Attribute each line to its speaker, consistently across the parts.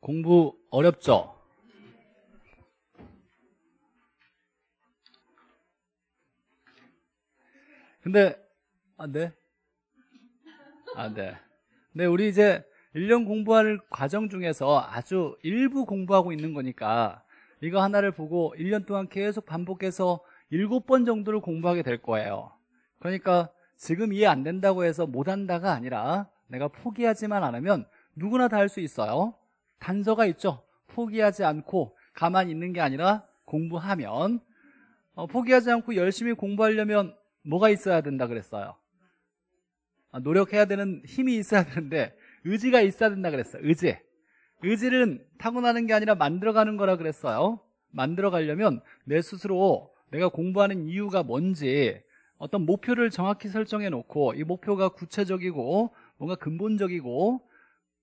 Speaker 1: 공부 어렵죠? 근데 안 돼? 안 돼. 근데 우리 이제 1년 공부할 과정 중에서 아주 일부 공부하고 있는 거니까 이거 하나를 보고 1년 동안 계속 반복해서 7번 정도를 공부하게 될 거예요. 그러니까 지금 이해 안 된다고 해서 못 한다가 아니라 내가 포기하지만 않으면 누구나 다 할 수 있어요. 단서가 있죠. 포기하지 않고 가만히 있는 게 아니라 공부하면 어, 포기하지 않고 열심히 공부하려면 뭐가 있어야 된다 그랬어요. 아, 노력해야 되는 힘이 있어야 되는데 의지가 있어야 된다 그랬어요. 의지. 의지는 타고나는 게 아니라 만들어가는 거라 그랬어요. 만들어가려면 내 스스로 내가 공부하는 이유가 뭔지 어떤 목표를 정확히 설정해 놓고 이 목표가 구체적이고 뭔가 근본적이고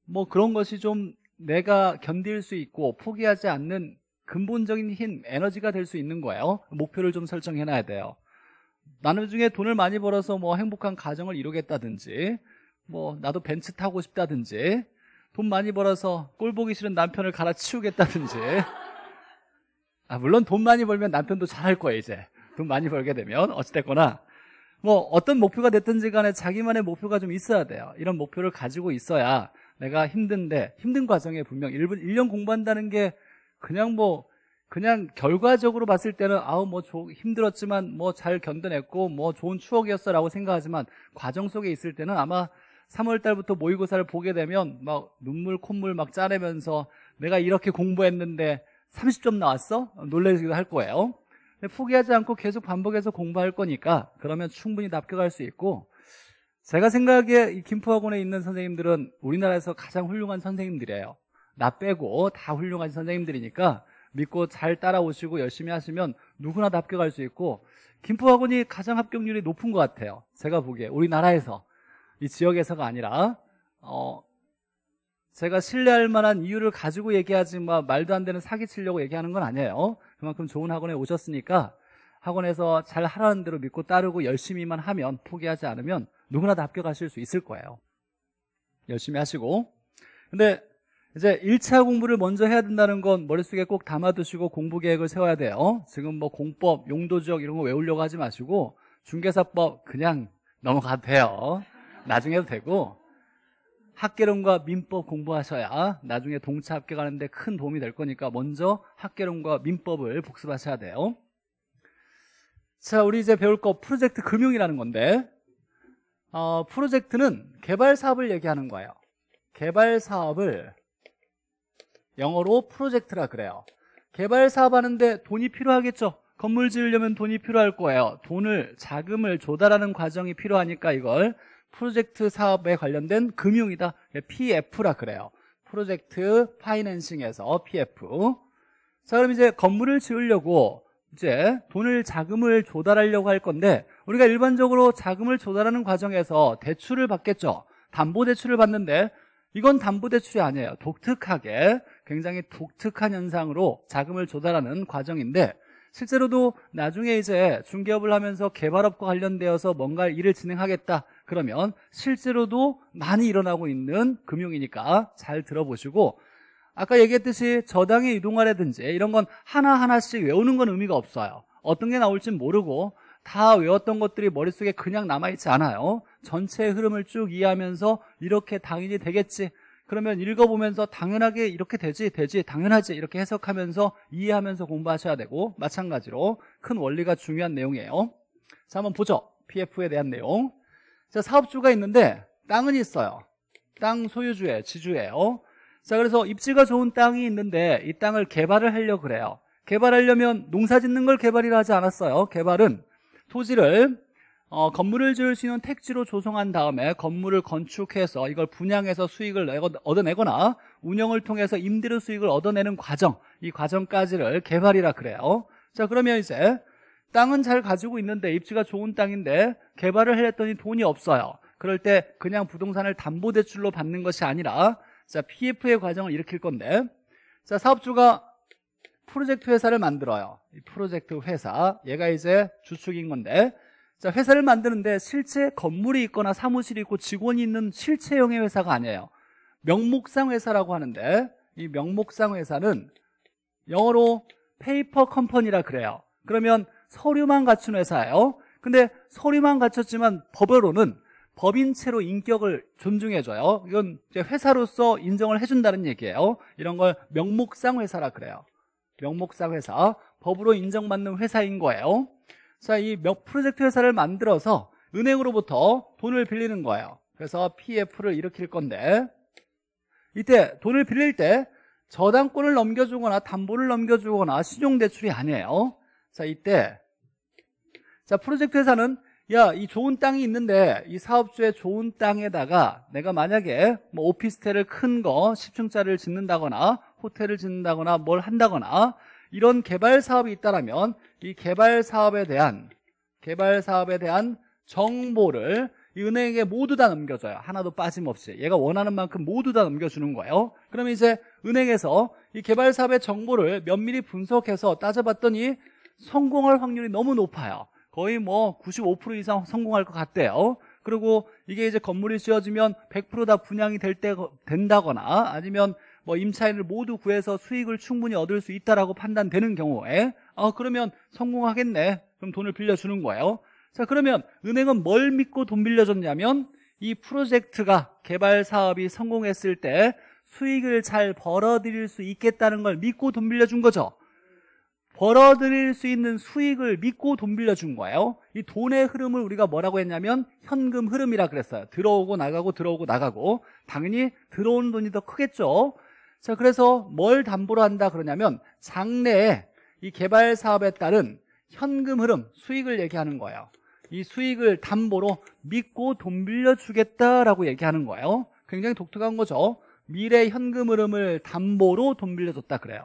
Speaker 1: 뭐 그런 것이 좀 내가 견딜 수 있고 포기하지 않는 근본적인 힘, 에너지가 될 수 있는 거예요. 목표를 좀 설정해놔야 돼요. 나는 그 중에 돈을 많이 벌어서 뭐 행복한 가정을 이루겠다든지, 뭐 나도 벤츠 타고 싶다든지, 돈 많이 벌어서 꼴 보기 싫은 남편을 갈아치우겠다든지. 아, 물론 돈 많이 벌면 남편도 잘할 거예요, 이제. 돈 많이 벌게 되면. 어찌됐거나. 뭐 어떤 목표가 됐든지 간에 자기만의 목표가 좀 있어야 돼요. 이런 목표를 가지고 있어야 내가 힘든데 힘든 과정에 분명 1분 1년 공부한다는 게 그냥 뭐 그냥 결과적으로 봤을 때는 아우 뭐 힘들었지만 뭐 잘 견뎌냈고 뭐 좋은 추억이었어라고 생각하지만 과정 속에 있을 때는 아마 3월 달부터 모의고사를 보게 되면 막 눈물 콧물 막 짜내면서 내가 이렇게 공부했는데 30점 나왔어? 놀라기도 할 거예요. 포기하지 않고 계속 반복해서 공부할 거니까 그러면 충분히 납격할 수 있고 제가 생각에 하기이 김포학원에 있는 선생님들은 우리나라에서 가장 훌륭한 선생님들이에요. 나 빼고 다 훌륭한 선생님들이니까 믿고 잘 따라오시고 열심히 하시면 누구나 다 합격할 수 있고 김포학원이 가장 합격률이 높은 것 같아요. 제가 보기에 우리나라에서 이 지역에서가 아니라 어 제가 신뢰할 만한 이유를 가지고 얘기하지 만 말도 안 되는 사기 치려고 얘기하는 건 아니에요. 그만큼 좋은 학원에 오셨으니까 학원에서 잘 하라는 대로 믿고 따르고 열심히만 하면 포기하지 않으면 누구나 다 합격하실 수 있을 거예요 열심히 하시고 근데 이제 1차 공부를 먼저 해야 된다는 건 머릿속에 꼭 담아두시고 공부 계획을 세워야 돼요 지금 뭐 공법, 용도지역 이런 거 외우려고 하지 마시고 중개사법 그냥 넘어가도 돼요 나중에 해도 되고 학계론과 민법 공부하셔야 나중에 동차 합격하는데 큰 도움이 될 거니까 먼저 학계론과 민법을 복습하셔야 돼요 자, 우리 이제 배울 거 프로젝트 금융이라는 건데, 어, 프로젝트는 개발 사업을 얘기하는 거예요. 개발 사업을 영어로 프로젝트라 그래요. 개발 사업 하는데 돈이 필요하겠죠? 건물 지으려면 돈이 필요할 거예요. 돈을, 자금을 조달하는 과정이 필요하니까 이걸 프로젝트 사업에 관련된 금융이다. 예, PF라 그래요. 프로젝트 파이낸싱에서 PF. 자, 그럼 이제 건물을 지으려고 이제 돈을 자금을 조달하려고 할 건데 우리가 일반적으로 자금을 조달하는 과정에서 대출을 받겠죠. 담보대출을 받는데 이건 담보대출이 아니에요. 독특하게 굉장히 독특한 현상으로 자금을 조달하는 과정인데 실제로도 나중에 이제 중개업을 하면서 개발업과 관련되어서 뭔가 일을 진행하겠다 그러면 실제로도 많이 일어나고 있는 금융이니까 잘 들어보시고 아까 얘기했듯이 저당의 이동화라든지 이런 건 하나하나씩 외우는 건 의미가 없어요. 어떤 게나올지 모르고 다 외웠던 것들이 머릿속에 그냥 남아있지 않아요. 전체의 흐름을 쭉 이해하면서 이렇게 당연히 되겠지. 그러면 읽어보면서 당연하게 이렇게 되지, 되지, 당연하지 이렇게 해석하면서 이해하면서 공부하셔야 되고 마찬가지로 큰 원리가 중요한 내용이에요. 자, 한번 보죠. PF에 대한 내용. 자, 사업주가 있는데 땅은 있어요. 땅소유주의 지주예요. 자, 그래서 입지가 좋은 땅이 있는데 이 땅을 개발을 하려고 그래요. 개발하려면 농사 짓는 걸 개발이라 하지 않았어요. 개발은 토지를 어, 건물을 지을 수 있는 택지로 조성한 다음에 건물을 건축해서 이걸 분양해서 수익을 내고, 얻어내거나 운영을 통해서 임대료 수익을 얻어내는 과정 이 과정까지를 개발이라 그래요 자 그러면 이제 땅은 잘 가지고 있는데 입지가 좋은 땅인데 개발을 하랬더니 돈이 없어요 그럴 때 그냥 부동산을 담보대출로 받는 것이 아니라 자, PF의 과정을 일으킬 건데 자, 사업주가 프로젝트 회사를 만들어요. 프로젝트 회사. 얘가 이제 주축인 건데 자, 회사를 만드는데 실제 건물이 있거나 사무실이 있고 직원이 있는 실체형의 회사가 아니에요. 명목상 회사라고 하는데 이 명목상 회사는 영어로 페이퍼 컴퍼니라 그래요. 그러면 서류만 갖춘 회사예요. 근데 서류만 갖췄지만 법으로는 법인체로 인격을 존중해줘요. 이건 회사로서 인정을 해준다는 얘기예요. 이런 걸 명목상 회사라 그래요. 명목상 회사. 법으로 인정받는 회사인 거예요. 자, 이 몇 프로젝트 회사를 만들어서 은행으로부터 돈을 빌리는 거예요. 그래서 PF를 일으킬 건데 이때 돈을 빌릴 때 저당권을 넘겨주거나 담보를 넘겨주거나 신용대출이 아니에요. 자, 이때 자 프로젝트 회사는 야, 이 좋은 땅이 있는데 이 사업주의 좋은 땅에다가 내가 만약에 뭐 오피스텔을 큰 거 10층짜리를 짓는다거나 호텔을 짓는다거나 뭘 한다거나 이런 개발 사업이 있다라면 이 개발 사업에 대한 개발 사업에 대한 정보를 이 은행에 모두 다 넘겨줘요. 하나도 빠짐없이. 얘가 원하는 만큼 모두 다 넘겨주는 거예요. 그러면 이제 은행에서 이 개발 사업의 정보를 면밀히 분석해서 따져봤더니 성공할 확률이 너무 높아요. 거의 뭐 95% 이상 성공할 것 같대요. 그리고 이게 이제 건물이 쓰여지면 100%다 분양이 될 때 된다거나 아니면 뭐 임차인을 모두 구해서 수익을 충분히 얻을 수 있다라고 판단되는 경우에 아 그러면 성공하겠네. 그럼 돈을 빌려주는 거예요. 자 그러면 은행은 뭘 믿고 돈 빌려줬냐면 이 프로젝트가 개발 사업이 성공했을 때 수익을 잘 벌어들일 수 있겠다는 걸 믿고 돈 빌려준 거죠. 벌어들일 수 있는 수익을 믿고 돈 빌려준 거예요. 이 돈의 흐름을 우리가 뭐라고 했냐면 현금 흐름이라 그랬어요. 들어오고 나가고 들어오고 나가고 당연히 들어오는 돈이 더 크겠죠. 자, 그래서 뭘 담보로 한다 그러냐면 장래에 이 개발 사업에 따른 현금 흐름, 수익을 얘기하는 거예요. 이 수익을 담보로 믿고 돈 빌려주겠다라고 얘기하는 거예요. 굉장히 독특한 거죠. 미래 현금 흐름을 담보로 돈 빌려줬다 그래요.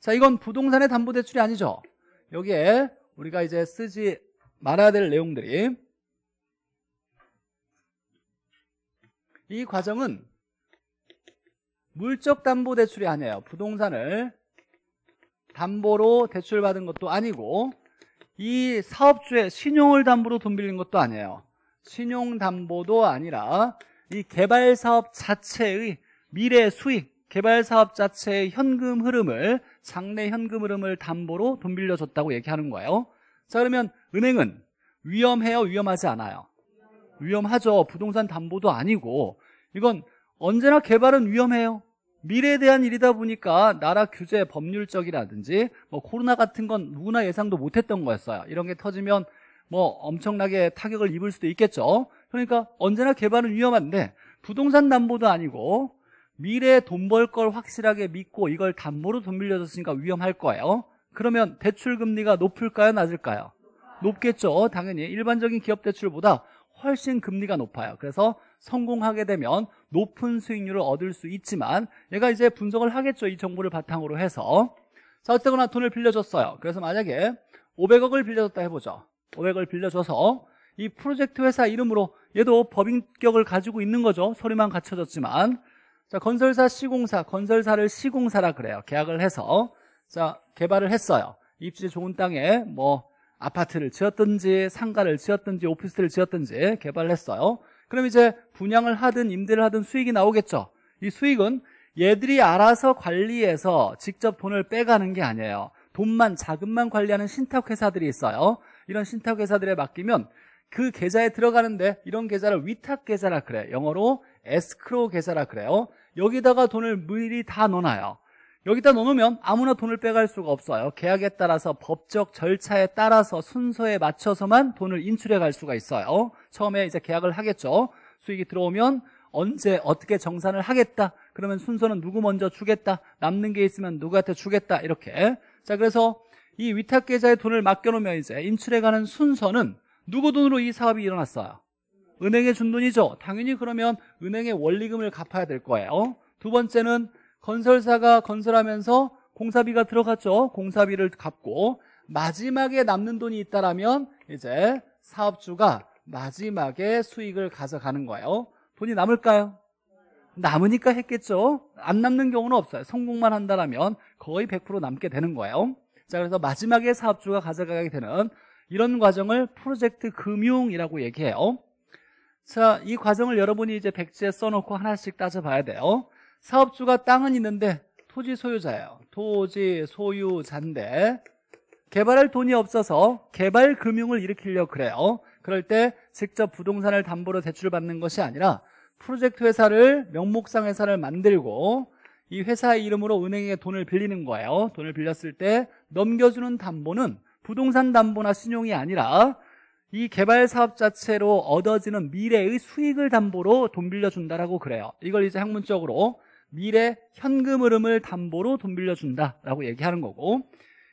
Speaker 1: 자, 이건 부동산의 담보대출이 아니죠. 여기에 우리가 이제 쓰지 말아야 될 내용들이 이 과정은 물적담보대출이 아니에요. 부동산을 담보로 대출받은 것도 아니고 이 사업주의 신용을 담보로 돈 빌린 것도 아니에요. 신용담보도 아니라 이 개발사업 자체의 미래 수익 개발 사업 자체의 현금 흐름을 장래 현금 흐름을 담보로 돈 빌려줬다고 얘기하는 거예요 자 그러면 은행은 위험해요 위험하지 않아요 위험하죠 부동산 담보도 아니고 이건 언제나 개발은 위험해요 미래에 대한 일이다 보니까 나라 규제 법률적이라든지 뭐 코로나 같은 건 누구나 예상도 못했던 거였어요 이런 게 터지면 뭐 엄청나게 타격을 입을 수도 있겠죠 그러니까 언제나 개발은 위험한데 부동산 담보도 아니고 미래에 돈 벌 걸 확실하게 믿고 이걸 담보로 돈 빌려줬으니까 위험할 거예요. 그러면 대출 금리가 높을까요? 낮을까요? 높겠죠. 당연히 일반적인 기업 대출보다 훨씬 금리가 높아요. 그래서 성공하게 되면 높은 수익률을 얻을 수 있지만 얘가 이제 분석을 하겠죠. 이 정보를 바탕으로 해서 자 어쨌거나 돈을 빌려줬어요. 그래서 만약에 500억을 빌려줬다 해보죠. 500억을 빌려줘서 이 프로젝트 회사 이름으로 얘도 법인격을 가지고 있는 거죠. 소리만 갖춰졌지만 자, 건설사, 시공사, 건설사를 시공사라 그래요. 계약을 해서 자 개발을 했어요. 입지 좋은 땅에 뭐 아파트를 지었든지 상가를 지었든지 오피스텔을 지었든지 개발을 했어요. 그럼 이제 분양을 하든 임대를 하든 수익이 나오겠죠. 이 수익은 얘들이 알아서 관리해서 직접 돈을 빼가는 게 아니에요. 돈만 자금만 관리하는 신탁 회사들이 있어요. 이런 신탁 회사들에 맡기면 그 계좌에 들어가는데 이런 계좌를 위탁 계좌라 그래. 요 영어로 에스크로 계좌라 그래요. 여기다가 돈을 미리 다 넣어놔요. 여기다 넣으면 아무나 돈을 빼갈 수가 없어요. 계약에 따라서 법적 절차에 따라서 순서에 맞춰서만 돈을 인출해 갈 수가 있어요. 처음에 이제 계약을 하겠죠. 수익이 들어오면 언제 어떻게 정산을 하겠다. 그러면 순서는 누구 먼저 주겠다. 남는 게 있으면 누구한테 주겠다. 이렇게. 자, 그래서 이 위탁 계좌에 돈을 맡겨놓으면 이제 인출해 가는 순서는 누구 돈으로 이 사업이 일어났어요? 은행에 준 돈이죠. 당연히 그러면 은행에 원리금을 갚아야 될 거예요. 어? 두 번째는 건설사가 건설하면서 공사비가 들어갔죠. 공사비를 갚고 마지막에 남는 돈이 있다라면 이제 사업주가 마지막에 수익을 가져가는 거예요. 돈이 남을까요? 남으니까 했겠죠. 안 남는 경우는 없어요. 성공만 한다라면 거의 100% 남게 되는 거예요. 자, 그래서 마지막에 사업주가 가져가게 되는 이런 과정을 프로젝트 금융이라고 얘기해요. 자, 이 과정을 여러분이 이제 백지에 써놓고 하나씩 따져봐야 돼요. 사업주가 땅은 있는데 토지 소유자예요. 토지 소유자인데 개발할 돈이 없어서 개발 금융을 일으키려고 그래요. 그럴 때 직접 부동산을 담보로 대출받는 것이 아니라 프로젝트 회사를 명목상 회사를 만들고 이 회사의 이름으로 은행에 돈을 빌리는 거예요. 돈을 빌렸을 때 넘겨주는 담보는 부동산 담보나 신용이 아니라 이 개발 사업 자체로 얻어지는 미래의 수익을 담보로 돈 빌려준다라고 그래요. 이걸 이제 학문적으로 미래 현금 흐름을 담보로 돈 빌려준다라고 얘기하는 거고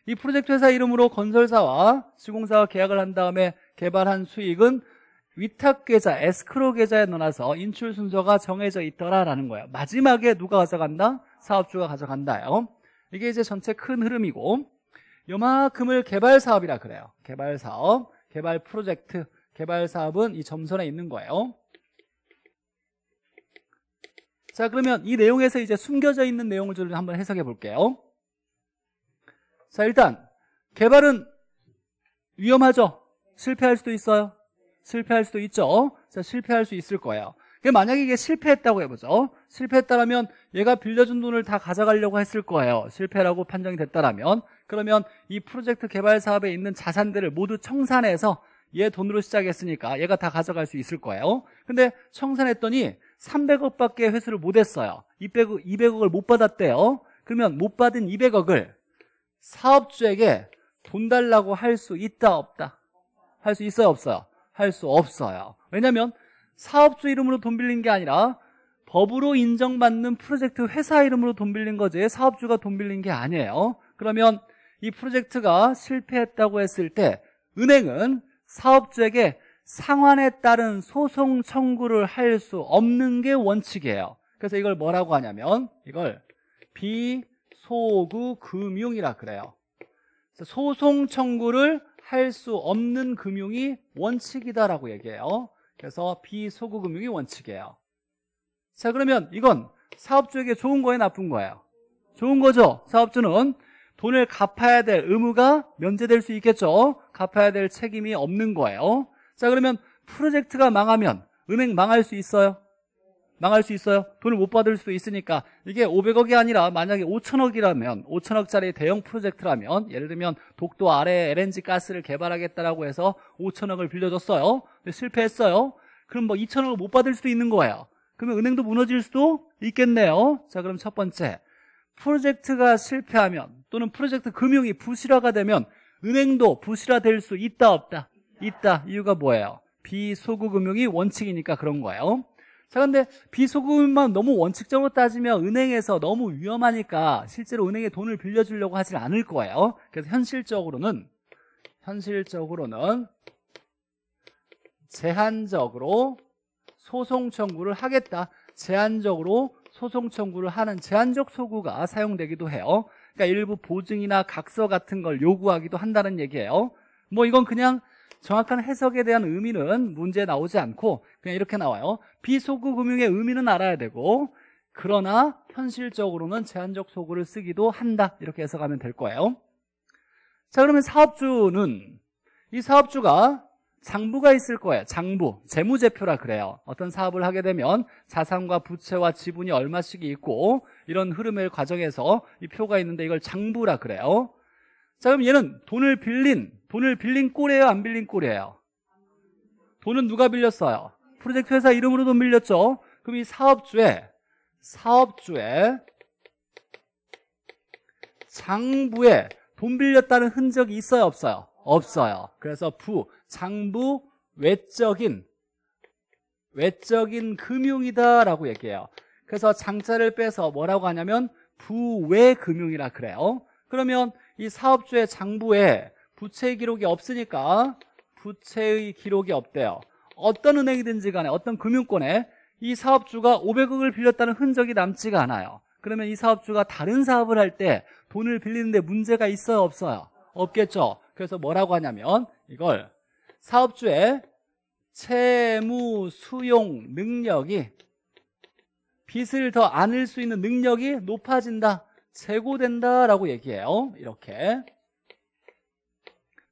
Speaker 1: 이 프로젝트 회사 이름으로 건설사와 시공사와 계약을 한 다음에 개발한 수익은 위탁계좌, 에스크로 계좌에 넣어놔서 인출 순서가 정해져 있더라라는 거예요. 마지막에 누가 가져간다? 사업주가 가져간다요. 이게 이제 전체 큰 흐름이고 요만큼을 개발사업이라 그래요. 개발사업. 개발 프로젝트, 개발 사업은 이 점선에 있는 거예요. 자 그러면 이 내용에서 이제 숨겨져 있는 내용을 좀 한번 해석해 볼게요. 자 일단 개발은 위험하죠. 실패할 수도 있어요. 실패할 수도 있죠. 자, 실패할 수 있을 거예요. 만약에 이게 실패했다고 해보죠. 실패했다라면 얘가 빌려준 돈을 다 가져가려고 했을 거예요. 실패라고 판정이 됐다라면. 그러면 이 프로젝트 개발 사업에 있는 자산들을 모두 청산해서 얘 돈으로 시작했으니까 얘가 다 가져갈 수 있을 거예요. 근데 청산했더니 300억밖에 회수를 못했어요. 200억, 200억을 못 받았대요. 그러면 못 받은 200억을 사업주에게 돈 달라고 할 수 있다 없다? 할 수 있어요 없어요? 할 수 없어요. 왜냐하면 사업주 이름으로 돈 빌린 게 아니라 법으로 인정받는 프로젝트 회사 이름으로 돈 빌린 거지 사업주가 돈 빌린 게 아니에요. 그러면 이 프로젝트가 실패했다고 했을 때 은행은 사업주에게 상환에 따른 소송 청구를 할 수 없는 게 원칙이에요 그래서 이걸 뭐라고 하냐면 이걸 비소구 금융이라 그래요 소송 청구를 할 수 없는 금융이 원칙이다라고 얘기해요 그래서 비소구 금융이 원칙이에요 자 그러면 이건 사업주에게 좋은 거예요 나쁜 거예요 좋은 거죠 사업주는 돈을 갚아야 될 의무가 면제될 수 있겠죠. 갚아야 될 책임이 없는 거예요. 자, 그러면 프로젝트가 망하면 은행 망할 수 있어요? 망할 수 있어요. 돈을 못 받을 수도 있으니까 이게 500억이 아니라 만약에 5천억이라면 5천억짜리 대형 프로젝트라면 예를 들면 독도 아래 LNG 가스를 개발하겠다라고 해서 5천억을 빌려줬어요. 실패했어요. 그럼 뭐 2천억을 못 받을 수도 있는 거예요. 그러면 은행도 무너질 수도 있겠네요. 자, 그럼 첫 번째 프로젝트가 실패하면 또는 프로젝트 금융이 부실화가 되면 은행도 부실화될 수 있다 없다 있다 이유가 뭐예요 비소구 금융이 원칙이니까 그런 거예요 자 근데 비소금만 너무 원칙적으로 따지면 은행에서 너무 위험하니까 실제로 은행에 돈을 빌려주려고 하질 않을 거예요 그래서 현실적으로는 현실적으로는 제한적으로 소송 청구를 하겠다 제한적으로 소송 청구를 하는 제한적 소구가 사용되기도 해요. 그러니까 일부 보증이나 각서 같은 걸 요구하기도 한다는 얘기예요. 뭐 이건 그냥 정확한 해석에 대한 의미는 문제에 나오지 않고 그냥 이렇게 나와요. 비소구 금융의 의미는 알아야 되고 그러나 현실적으로는 제한적 소구를 쓰기도 한다. 이렇게 해석하면 될 거예요. 자 그러면 사업주는 이 사업주가 장부가 있을 거예요. 장부, 재무제표라 그래요. 어떤 사업을 하게 되면 자산과 부채와 지분이 얼마씩 이 있고 이런 흐름의 과정에서 이 표가 있는데 이걸 장부라 그래요. 자 그럼 얘는 돈을 빌린, 돈을 빌린 꼴이에요? 안 빌린 꼴이에요? 돈은 누가 빌렸어요? 프로젝트 회사 이름으로 돈 빌렸죠? 그럼 이 사업주에, 사업주에 장부에 돈 빌렸다는 흔적이 있어요? 없어요? 없어요. 그래서 부, 장부 외적인 외적인 금융이다라고 얘기해요. 그래서 장자를 빼서 뭐라고 하냐면 부외금융이라 그래요. 그러면 이 사업주의 장부에 부채 기록이 없으니까 부채의 기록이 없대요. 어떤 은행이든지 간에 어떤 금융권에 이 사업주가 500억을 빌렸다는 흔적이 남지가 않아요. 그러면 이 사업주가 다른 사업을 할 때 돈을 빌리는데 문제가 있어요? 없어요? 없겠죠. 그래서 뭐라고 하냐면 이걸 사업주의 채무 수용 능력이 빚을 더 안을 수 있는 능력이 높아진다 제고된다라고 얘기해요 이렇게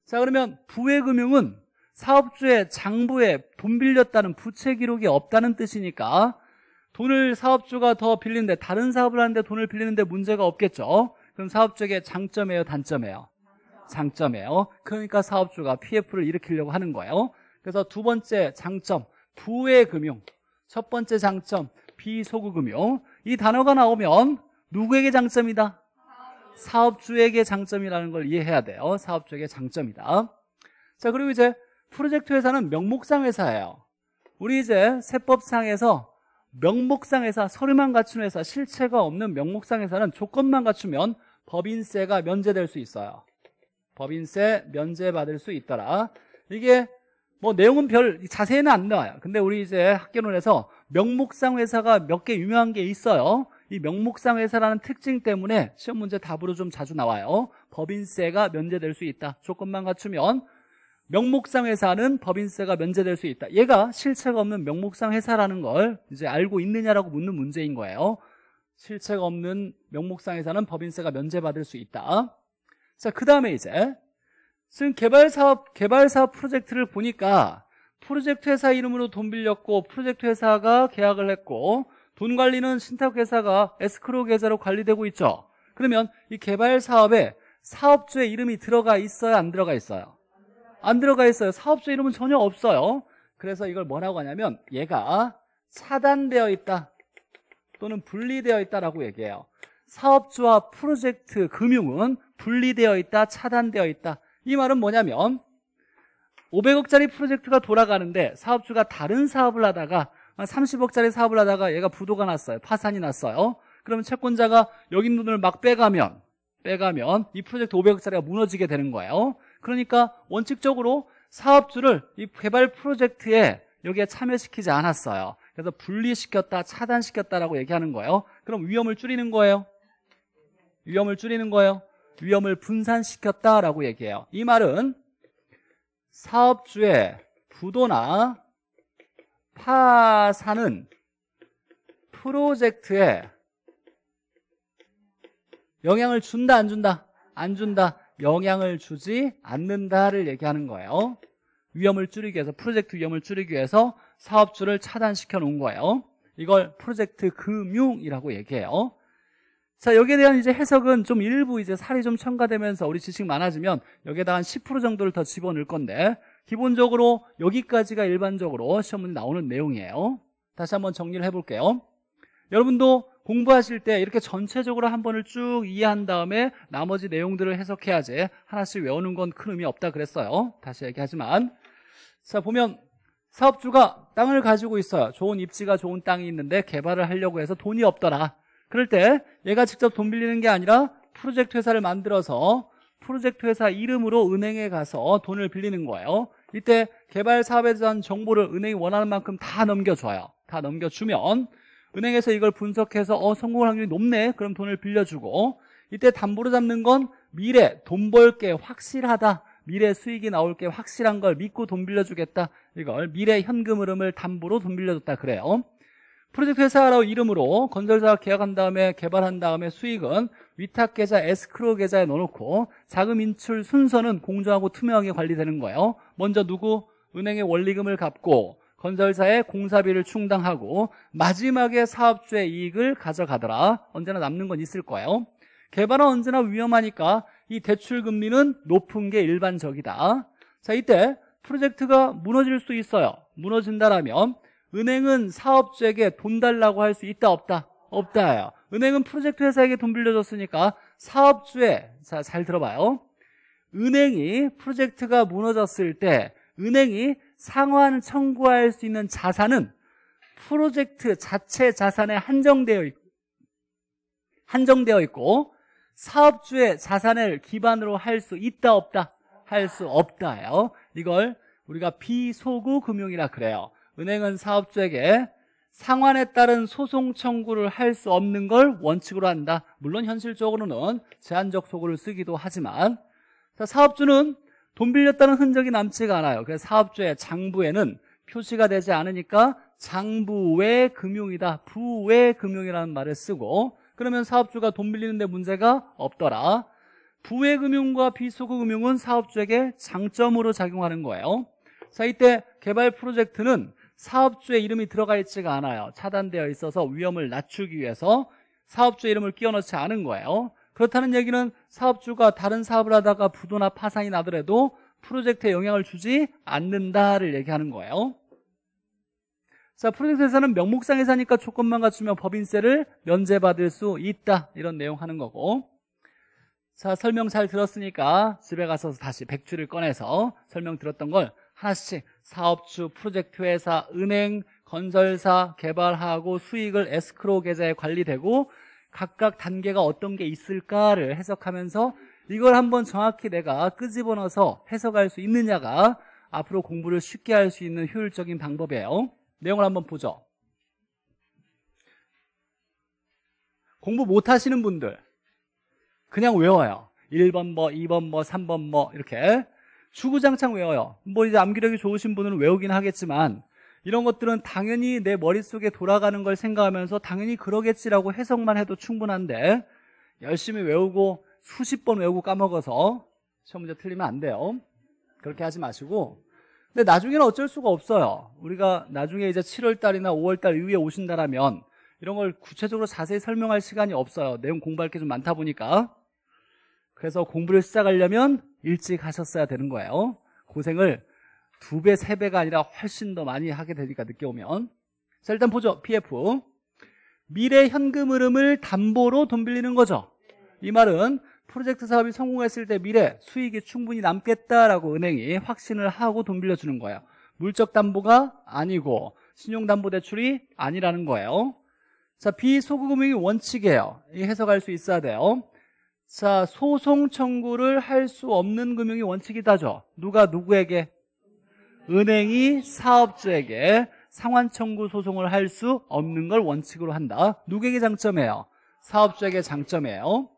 Speaker 1: 자 그러면 부의금융은 사업주의 장부에 돈 빌렸다는 부채 기록이 없다는 뜻이니까 돈을 사업주가 더 빌리는데 다른 사업을 하는데 돈을 빌리는데 문제가 없겠죠 그럼 사업주에게 장점이에요 단점이에요 장점이에요. 어? 그러니까 사업주가 PF를 일으키려고 하는 거예요. 그래서 두 번째 장점, 부의 금융. 첫 번째 장점, 비소구 금융. 이 단어가 나오면 누구에게 장점이다? 사업주에게 장점이라는 걸 이해해야 돼요. 사업주에게 장점이다. 자, 그리고 이제 프로젝트 회사는 명목상 회사예요. 우리 이제 세법상에서 명목상 회사, 서류만 갖춘 회사, 실체가 없는 명목상 회사는 조건만 갖추면 법인세가 면제될 수 있어요. 법인세 면제받을 수 있더라. 이게 뭐 내용은 별 자세히는 안 나와요. 근데 우리 이제 학계론에서 명목상 회사가 몇 개 유명한 게 있어요. 이 명목상 회사라는 특징 때문에 시험 문제 답으로 좀 자주 나와요. 법인세가 면제될 수 있다. 조건만 갖추면 명목상 회사는 법인세가 면제될 수 있다. 얘가 실체가 없는 명목상 회사라는 걸 이제 알고 있느냐라고 묻는 문제인 거예요. 실체가 없는 명목상 회사는 법인세가 면제받을 수 있다. 자, 그 다음에 이제 지금 개발 사업, 개발 사업 프로젝트를 보니까 프로젝트 회사 이름으로 돈 빌렸고 프로젝트 회사가 계약을 했고 돈 관리는 신탁 회사가 에스크로 계좌로 관리되고 있죠. 그러면 이 개발 사업에 사업주의 이름이 들어가 있어요, 안 들어가 있어요? 안 들어가 있어요. 사업주 이름은 전혀 없어요. 그래서 이걸 뭐라고 하냐면 얘가 차단되어 있다 또는 분리되어 있다라고 얘기해요. 사업주와 프로젝트 금융은 분리되어 있다, 차단되어 있다. 이 말은 뭐냐면 500억짜리 프로젝트가 돌아가는데 사업주가 다른 사업을 하다가 30억짜리 아, 사업을 하다가 얘가 부도가 났어요. 파산이 났어요. 그러면 채권자가 여기 있는 돈을 막 빼가면 빼가면 이 프로젝트 500억짜리가 무너지게 되는 거예요. 그러니까 원칙적으로 사업주를 이 개발 프로젝트에 여기에 참여시키지 않았어요. 그래서 분리시켰다, 차단시켰다라고 얘기하는 거예요. 그럼 위험을 줄이는 거예요. 위험을 줄이는 거예요. 위험을 분산시켰다라고 얘기해요. 이 말은 사업주의 부도나 파산은 프로젝트에 영향을 준다 안 준다 안 준다 영향을 주지 않는다를 얘기하는 거예요 위험을 줄이기 위해서 프로젝트 위험을 줄이기 위해서 사업주를 차단시켜 놓은 거예요 이걸 프로젝트 금융이라고 얘기해요 자, 여기에 대한 이제 해석은 좀 일부 이제 살이 좀 첨가되면서 우리 지식 많아지면 여기에다 한 10% 정도를 더 집어넣을 건데 기본적으로 여기까지가 일반적으로 시험 문제 나오는 내용이에요. 다시 한번 정리를 해볼게요. 여러분도 공부하실 때 이렇게 전체적으로 한 번을 쭉 이해한 다음에 나머지 내용들을 해석해야지 하나씩 외우는 건 큰 의미 없다 그랬어요. 다시 얘기하지만 자 보면 사업주가 땅을 가지고 있어요. 좋은 입지가 좋은 땅이 있는데 개발을 하려고 해서 돈이 없더라. 그럴 때 얘가 직접 돈 빌리는 게 아니라 프로젝트 회사를 만들어서 프로젝트 회사 이름으로 은행에 가서 돈을 빌리는 거예요 이때 개발 사업에 대한 정보를 은행이 원하는 만큼 다 넘겨줘요 다 넘겨주면 은행에서 이걸 분석해서 어 성공 확률이 높네 그럼 돈을 빌려주고 이때 담보로 잡는 건 미래 돈 벌 게 확실하다 미래 수익이 나올 게 확실한 걸 믿고 돈 빌려주겠다 이걸 미래 현금 흐름을 담보로 돈 빌려줬다 그래요 프로젝트 회사라고 이름으로 건설사와 계약한 다음에 개발한 다음에 수익은 위탁 계좌, 에스크로 계좌에 넣어놓고 자금 인출 순서는 공정하고 투명하게 관리되는 거예요. 먼저 누구? 은행의 원리금을 갚고 건설사의 공사비를 충당하고 마지막에 사업주의 이익을 가져가더라. 언제나 남는 건 있을 거예요. 개발은 언제나 위험하니까 이 대출 금리는 높은 게 일반적이다. 자, 이때 프로젝트가 무너질 수 있어요. 무너진다라면 은행은 사업주에게 돈 달라고 할 수 있다 없다 없다예요 은행은 프로젝트 회사에게 돈 빌려줬으니까 사업주에 자, 잘 들어봐요 은행이 프로젝트가 무너졌을 때 은행이 상환 청구할 수 있는 자산은 프로젝트 자체 자산에 한정되어 있고 한정되어 있고 사업주의 자산을 기반으로 할 수 있다 없다 할 수 없다예요 이걸 우리가 비소구 금융이라 그래요 은행은 사업주에게 상환에 따른 소송 청구를 할 수 없는 걸 원칙으로 한다. 물론 현실적으로는 제한적 소구를 쓰기도 하지만 사업주는 돈 빌렸다는 흔적이 남지가 않아요. 그래서 사업주의 장부에는 표시가 되지 않으니까 장부외 금융이다. 부외 금융이라는 말을 쓰고 그러면 사업주가 돈 빌리는데 문제가 없더라. 부외 금융과 비소구 금융은 사업주에게 장점으로 작용하는 거예요. 자, 이때 개발 프로젝트는 사업주의 이름이 들어가 있지가 않아요. 차단되어 있어서 위험을 낮추기 위해서 사업주의 이름을 끼워넣지 않은 거예요. 그렇다는 얘기는 사업주가 다른 사업을 하다가 부도나 파산이 나더라도 프로젝트에 영향을 주지 않는다를 얘기하는 거예요. 자, 프로젝트 회사는 명목상 회사니까 조건만 갖추면 법인세를 면제받을 수 있다. 이런 내용 하는 거고. 자, 설명 잘 들었으니까 집에 가서 다시 백출을 꺼내서 설명 들었던 걸 하나씩 사업주, 프로젝트 회사, 은행, 건설사 개발하고 수익을 에스크로 계좌에 관리되고 각각 단계가 어떤 게 있을까를 해석하면서 이걸 한번 정확히 내가 끄집어넣어서 해석할 수 있느냐가 앞으로 공부를 쉽게 할 수 있는 효율적인 방법이에요 내용을 한번 보죠 공부 못하시는 분들 그냥 외워요 1번 뭐 2번 뭐 3번 뭐 이렇게 주구장창 외워요. 뭐 이제 암기력이 좋으신 분은 외우긴 하겠지만 이런 것들은 당연히 내 머릿속에 돌아가는 걸 생각하면서 당연히 그러겠지라고 해석만 해도 충분한데 열심히 외우고 수십 번 외우고 까먹어서 시험 문제 틀리면 안 돼요. 그렇게 하지 마시고 근데 나중에는 어쩔 수가 없어요. 우리가 나중에 이제 7월달이나 5월달 이후에 오신다라면 이런 걸 구체적으로 자세히 설명할 시간이 없어요. 내용 공부할 게 좀 많다 보니까 그래서 공부를 시작하려면 일찍 하셨어야 되는 거예요. 고생을 두 배, 세 배가 아니라 훨씬 더 많이 하게 되니까 늦게 오면. 자, 일단 보죠. PF. 미래 현금 흐름을 담보로 돈 빌리는 거죠. 이 말은 프로젝트 사업이 성공했을 때 미래 수익이 충분히 남겠다라고 은행이 확신을 하고 돈 빌려주는 거예요. 물적 담보가 아니고 신용담보대출이 아니라는 거예요. 자, 비소구금융이 원칙이에요. 이 해석할 수 있어야 돼요. 자, 소송 청구를 할 수 없는 금융이 원칙이다죠. 누가 누구에게? 은행이 사업주에게 상환 청구 소송을 할 수 없는 걸 원칙으로 한다. 누구에게 장점이에요? 사업주에게 장점이에요.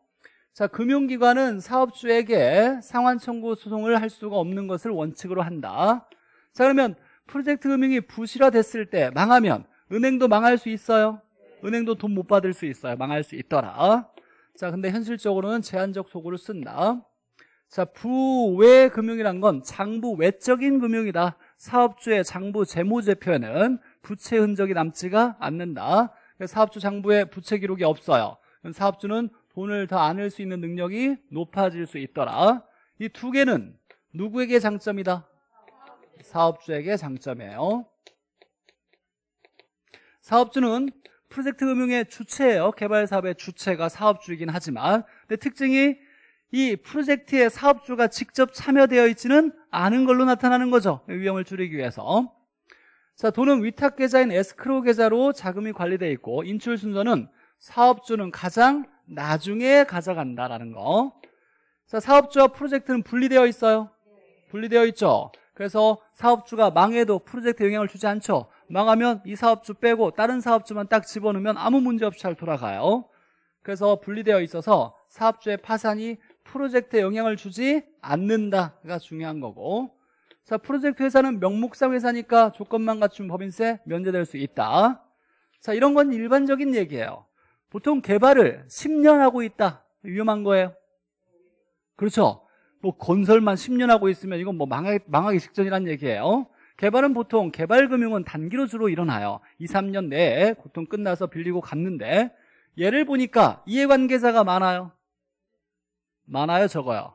Speaker 1: 자, 금융기관은 사업주에게 상환 청구 소송을 할 수가 없는 것을 원칙으로 한다. 자, 그러면 프로젝트 금융이 부실화됐을 때 망하면 은행도 망할 수 있어요? 은행도 돈 못 받을 수 있어요. 망할 수 있더라. 자, 근데 현실적으로는 제한적 도구를 쓴다. 자, 부외 금융이란 건 장부 외적인 금융이다. 사업주의 장부 재무제표에는 부채 흔적이 남지가 않는다. 사업주 장부에 부채 기록이 없어요. 사업주는 돈을 더 안을 수 있는 능력이 높아질 수 있더라. 이 두 개는 누구에게 장점이다? 사업주에게 장점이에요. 사업주는 프로젝트 금융의 주체예요. 개발 사업의 주체가 사업주이긴 하지만 근데 특징이 이 프로젝트의 사업주가 직접 참여되어 있지는 않은 걸로 나타나는 거죠. 위험을 줄이기 위해서. 자, 돈은 위탁 계좌인 에스크로 계좌로 자금이 관리되어 있고 인출 순서는 사업주는 가장 나중에 가져간다라는 거. 자, 사업주와 프로젝트는 분리되어 있어요. 분리되어 있죠. 그래서 사업주가 망해도 프로젝트에 영향을 주지 않죠. 망하면 이 사업주 빼고 다른 사업주만 딱 집어넣으면 아무 문제 없이 잘 돌아가요. 그래서 분리되어 있어서 사업주의 파산이 프로젝트에 영향을 주지 않는다가 중요한 거고 자 프로젝트 회사는 명목상 회사니까 조건만 갖춘 법인세 면제될 수 있다 자 이런 건 일반적인 얘기예요 보통 개발을 10년 하고 있다 위험한 거예요 그렇죠 뭐 건설만 10년 하고 있으면 이건 뭐 망하기, 망하기 직전이란 얘기예요 개발은 보통 개발금융은 단기로 주로 일어나요 2, 3년 내에 보통 끝나서 빌리고 갔는데 얘를 보니까 이해관계자가 많아요 많아요 적어요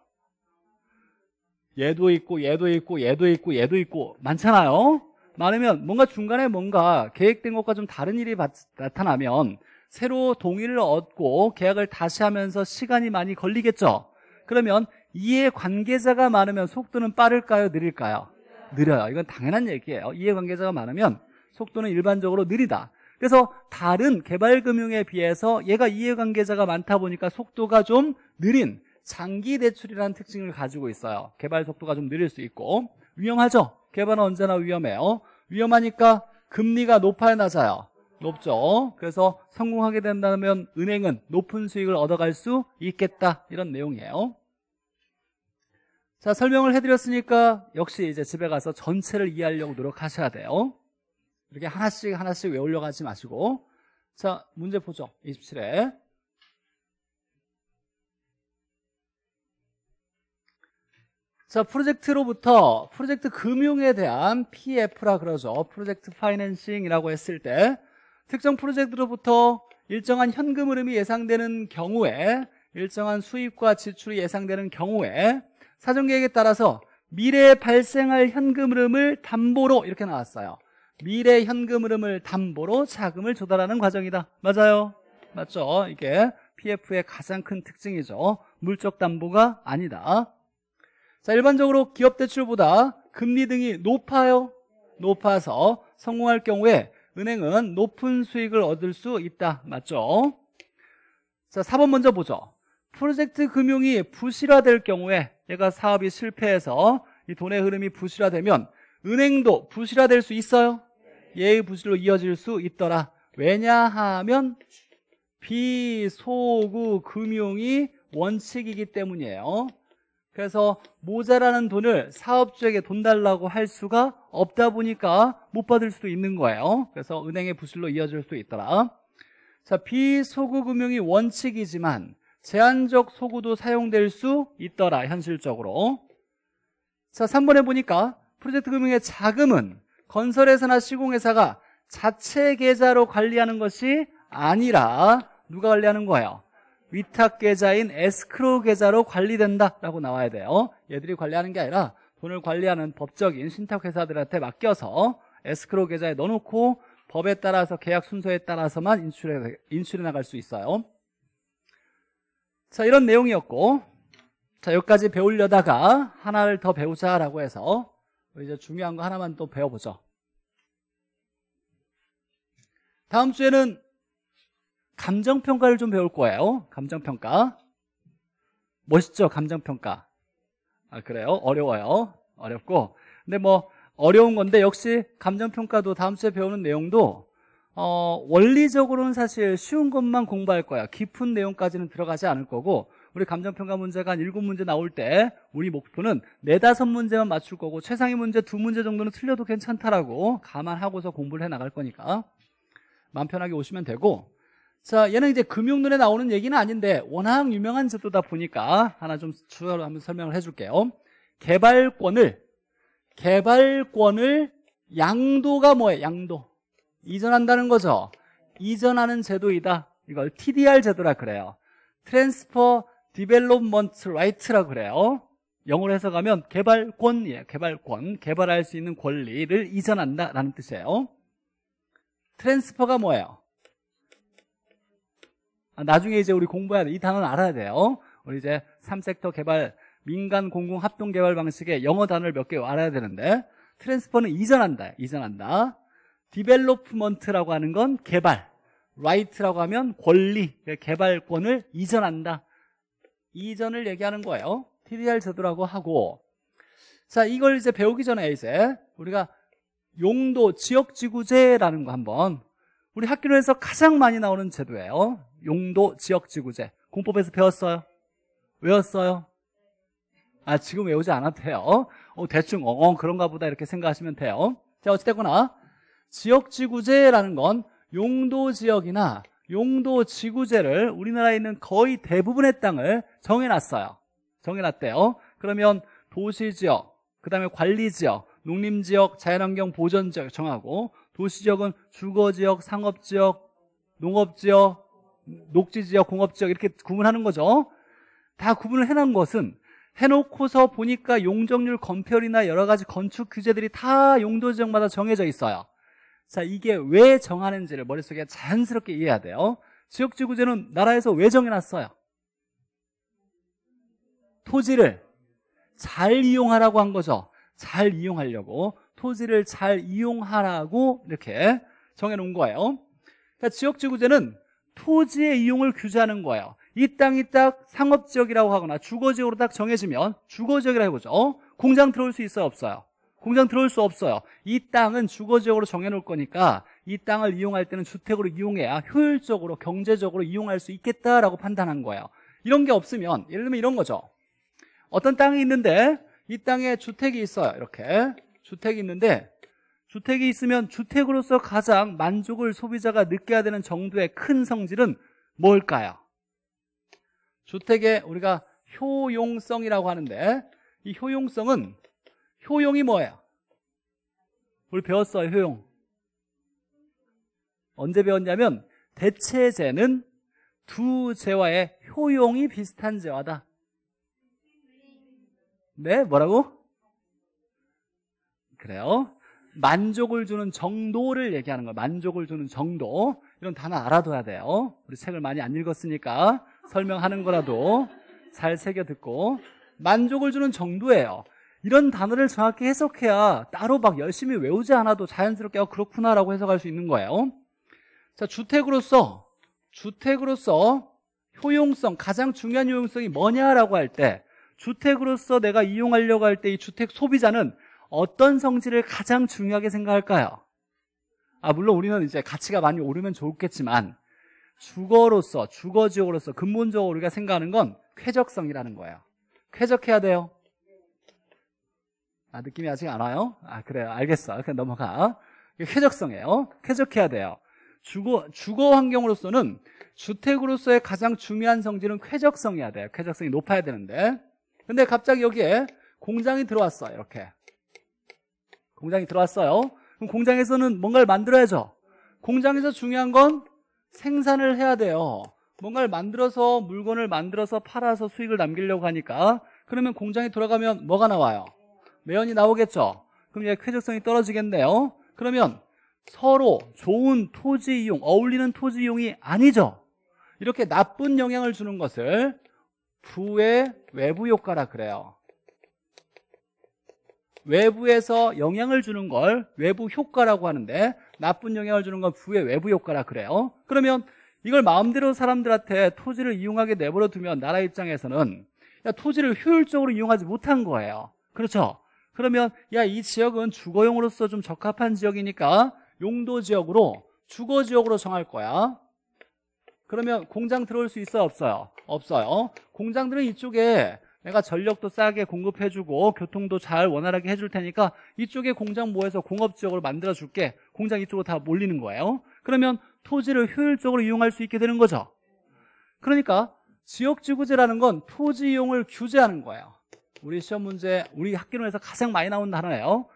Speaker 1: 얘도 있고 얘도 있고 얘도 있고 얘도 있고 많잖아요 많으면 뭔가 중간에 뭔가 계획된 것과 좀 다른 일이 나타나면 새로 동의를 얻고 계약을 다시 하면서 시간이 많이 걸리겠죠 그러면 이해 관계자가 많으면 속도는 빠를까요 느릴까요 느려요. 이건 당연한 얘기예요. 이해관계자가 많으면 속도는 일반적으로 느리다. 그래서 다른 개발금융에 비해서 얘가 이해관계자가 많다 보니까 속도가 좀 느린 장기 대출이라는 특징을 가지고 있어요. 개발 속도가 좀 느릴 수 있고 위험하죠. 개발은 언제나 위험해요. 위험하니까 금리가 높아야 낮아요. 높죠. 그래서 성공하게 된다면 은행은 높은 수익을 얻어갈 수 있겠다 이런 내용이에요. 자, 설명을 해드렸으니까 역시 이제 집에 가서 전체를 이해하려고 노력하셔야 돼요. 이렇게 하나씩 하나씩 외우려고 하지 마시고. 자, 문제 보죠. 27회. 자, 프로젝트로부터 프로젝트 금융에 대한 PF라 그러죠. 프로젝트 파이낸싱이라고 했을 때 특정 프로젝트로부터 일정한 현금 흐름이 예상되는 경우에 일정한 수입과 지출이 예상되는 경우에 사전 계획에 따라서 미래에 발생할 현금 흐름을 담보로 이렇게 나왔어요. 미래 현금 흐름을 담보로 자금을 조달하는 과정이다. 맞아요. 맞죠? 이게 PF의 가장 큰 특징이죠. 물적 담보가 아니다. 자, 일반적으로 기업 대출보다 금리 등이 높아요. 높아서 성공할 경우에 은행은 높은 수익을 얻을 수 있다. 맞죠? 자, 4번 먼저 보죠. 프로젝트 금융이 부실화될 경우에 내가 사업이 실패해서 이 돈의 흐름이 부실화되면 은행도 부실화될 수 있어요? 예의 부실로 이어질 수 있더라. 왜냐하면 비소구 금융이 원칙이기 때문이에요. 그래서 모자라는 돈을 사업주에게 돈 달라고 할 수가 없다 보니까 못 받을 수도 있는 거예요. 그래서 은행의 부실로 이어질 수도 있더라. 자, 비소구 금융이 원칙이지만 제한적 소구도 사용될 수 있더라 현실적으로 자 3번에 보니까 프로젝트 금융의 자금은 건설회사나 시공회사가 자체 계좌로 관리하는 것이 아니라 누가 관리하는 거예요? 위탁 계좌인 에스크로 계좌로 관리된다라고 나와야 돼요. 얘들이 관리하는 게 아니라 돈을 관리하는 법적인 신탁 회사들한테 맡겨서 에스크로 계좌에 넣어놓고 법에 따라서 계약 순서에 따라서만 인출해, 인출해 나갈 수 있어요. 자 이런 내용이었고 자 여기까지 배우려다가 하나를 더 배우자라고 해서 이제 중요한 거 하나만 또 배워보죠 다음 주에는 감정평가를 좀 배울 거예요 감정평가 멋있죠 감정평가 아 그래요 어려워요 어렵고 근데 뭐 어려운 건데 역시 감정평가도 다음 주에 배우는 내용도 어, 원리적으로는 사실 쉬운 것만 공부할 거야. 깊은 내용까지는 들어가지 않을 거고 우리 감정평가 문제가 한 7문제 나올 때 우리 목표는 4, 5문제만 맞출 거고 최상위 문제 2문제 정도는 틀려도 괜찮다라고 감안하고서 공부를 해나갈 거니까 마음 편하게 오시면 되고 자 얘는 이제 금융론에 나오는 얘기는 아닌데 워낙 유명한 제도다 보니까 하나 좀추가로 한번 설명을 해줄게요 개발권을 개발권을 양도가 뭐예요? 양도 이전한다는 거죠. 이전하는 제도이다. 이걸 TDR 제도라 그래요. 트랜스퍼 디벨롭먼트 라이트라 그래요. 영어로 해석하면 개발권이에요. 개발권, 개발할 수 있는 권리를 이전한다라는 뜻이에요. 트랜스퍼가 뭐예요? 아, 나중에 이제 우리 공부해야 돼. 이 단어는 알아야 돼요. 우리 이제 3섹터 개발, 민간 공공 합동 개발 방식의 영어 단어를 몇 개 알아야 되는데 트랜스퍼는 이전한다. 이전한다. 디벨롭먼트라고 하는 건 개발, 라이트라고 하면 권리, 예, 개발권을 이전한다. 이전을 얘기하는 거예요. TDR 제도라고 하고 자 이걸 이제 배우기 전에 이제 우리가 용도 지역지구제라는 거 한번 우리 학교에서 가장 많이 나오는 제도예요. 용도 지역지구제 공법에서 배웠어요? 외웠어요? 아 지금 외우지 않아도 돼요. 어, 대충 어, 어 그런가 보다 이렇게 생각하시면 돼요. 자 어찌됐거나 지역지구제라는 건 용도지역이나 용도지구제를 우리나라에 있는 거의 대부분의 땅을 정해놨어요. 정해놨대요. 그러면 도시지역, 그 다음에 관리지역, 농림지역, 자연환경 보전지역 정하고 도시지역은 주거지역, 상업지역, 농업지역, 녹지지역, 공업지역 이렇게 구분하는 거죠. 다 구분을 해놓은 것은 해놓고서 보니까 용적률 건폐율이나 여러 가지 건축 규제들이 다 용도지역마다 정해져 있어요. 자, 이게 왜 정하는지를 머릿속에 자연스럽게 이해해야 돼요. 지역지구제는 나라에서 왜 정해놨어요? 토지를 잘 이용하라고 한 거죠. 잘 이용하려고 토지를 잘 이용하라고 이렇게 정해놓은 거예요. 그 지역지구제는 토지의 이용을 규제하는 거예요. 이 땅이 딱 상업지역이라고 하거나 주거지역으로 딱 정해지면 주거지역이라고 해보죠. 공장 들어올 수 있어요? 없어요? 공장 들어올 수 없어요. 이 땅은 주거지역으로 정해놓을 거니까 이 땅을 이용할 때는 주택으로 이용해야 효율적으로 경제적으로 이용할 수 있겠다라고 판단한 거예요. 이런 게 없으면 예를 들면 이런 거죠. 어떤 땅이 있는데 이 땅에 주택이 있어요. 이렇게 주택이 있는데 주택이 있으면 주택으로서 가장 만족을 소비자가 느껴야 되는 정도의 큰 성질은 뭘까요? 주택에 우리가 효용성이라고 하는데 이 효용성은 효용이 뭐예요? 우리 배웠어요, 효용. 언제 배웠냐면 대체제는 두제와의 효용이 비슷한 제와다 네, 뭐라고? 그래요. 만족을 주는 정도를 얘기하는 거예요. 만족을 주는 정도. 이런 단어 알아둬야 돼요. 우리 책을 많이 안 읽었으니까 설명하는 거라도 잘 새겨 듣고 만족을 주는 정도예요. 이런 단어를 정확히 해석해야 따로 막 열심히 외우지 않아도 자연스럽게 어, 그렇구나라고 해석할 수 있는 거예요. 자, 주택으로서 주택으로서 효용성 가장 중요한 효용성이 뭐냐라고 할 때 주택으로서 내가 이용하려고 할 때 이 주택 소비자는 어떤 성질을 가장 중요하게 생각할까요? 아 물론 우리는 이제 가치가 많이 오르면 좋겠지만 주거로서 주거지역으로서 근본적으로 우리가 생각하는 건 쾌적성이라는 거예요. 쾌적해야 돼요. 아, 느낌이 아직 안 와요? 아, 그래요. 알겠어. 그냥 넘어가. 쾌적성이에요. 쾌적해야 돼요. 주거, 주거 환경으로서는 주택으로서의 가장 중요한 성질은 쾌적성이야 돼요. 쾌적성이 높아야 되는데. 근데 갑자기 여기에 공장이 들어왔어 이렇게. 공장이 들어왔어요. 그럼 공장에서는 뭔가를 만들어야죠. 공장에서 중요한 건 생산을 해야 돼요. 뭔가를 만들어서 물건을 만들어서 팔아서 수익을 남기려고 하니까 그러면 공장이 돌아가면 뭐가 나와요? 매연이 나오겠죠. 그럼 얘가 쾌적성이 떨어지겠네요. 그러면 서로 좋은 토지 이용, 어울리는 토지 이용이 아니죠. 이렇게 나쁜 영향을 주는 것을 부의 외부 효과라 그래요. 외부에서 영향을 주는 걸 외부 효과라고 하는데 나쁜 영향을 주는 건 부의 외부 효과라 그래요. 그러면 이걸 마음대로 사람들한테 토지를 이용하게 내버려 두면 나라 입장에서는 야, 토지를 효율적으로 이용하지 못한 거예요. 그렇죠? 그러면 야 이 지역은 주거용으로서 좀 적합한 지역이니까 용도 지역으로 주거 지역으로 정할 거야 그러면 공장 들어올 수 있어요 없어요 없어요 공장들은 이쪽에 내가 전력도 싸게 공급해주고 교통도 잘 원활하게 해줄 테니까 이쪽에 공장 모여서 공업지역으로 만들어줄게 공장 이쪽으로 다 몰리는 거예요 그러면 토지를 효율적으로 이용할 수 있게 되는 거죠 그러니까 지역지구제라는 건 토지 이용을 규제하는 거예요 우리 시험 문제 우리 학기론에서 가장 많이 나오는 하나예요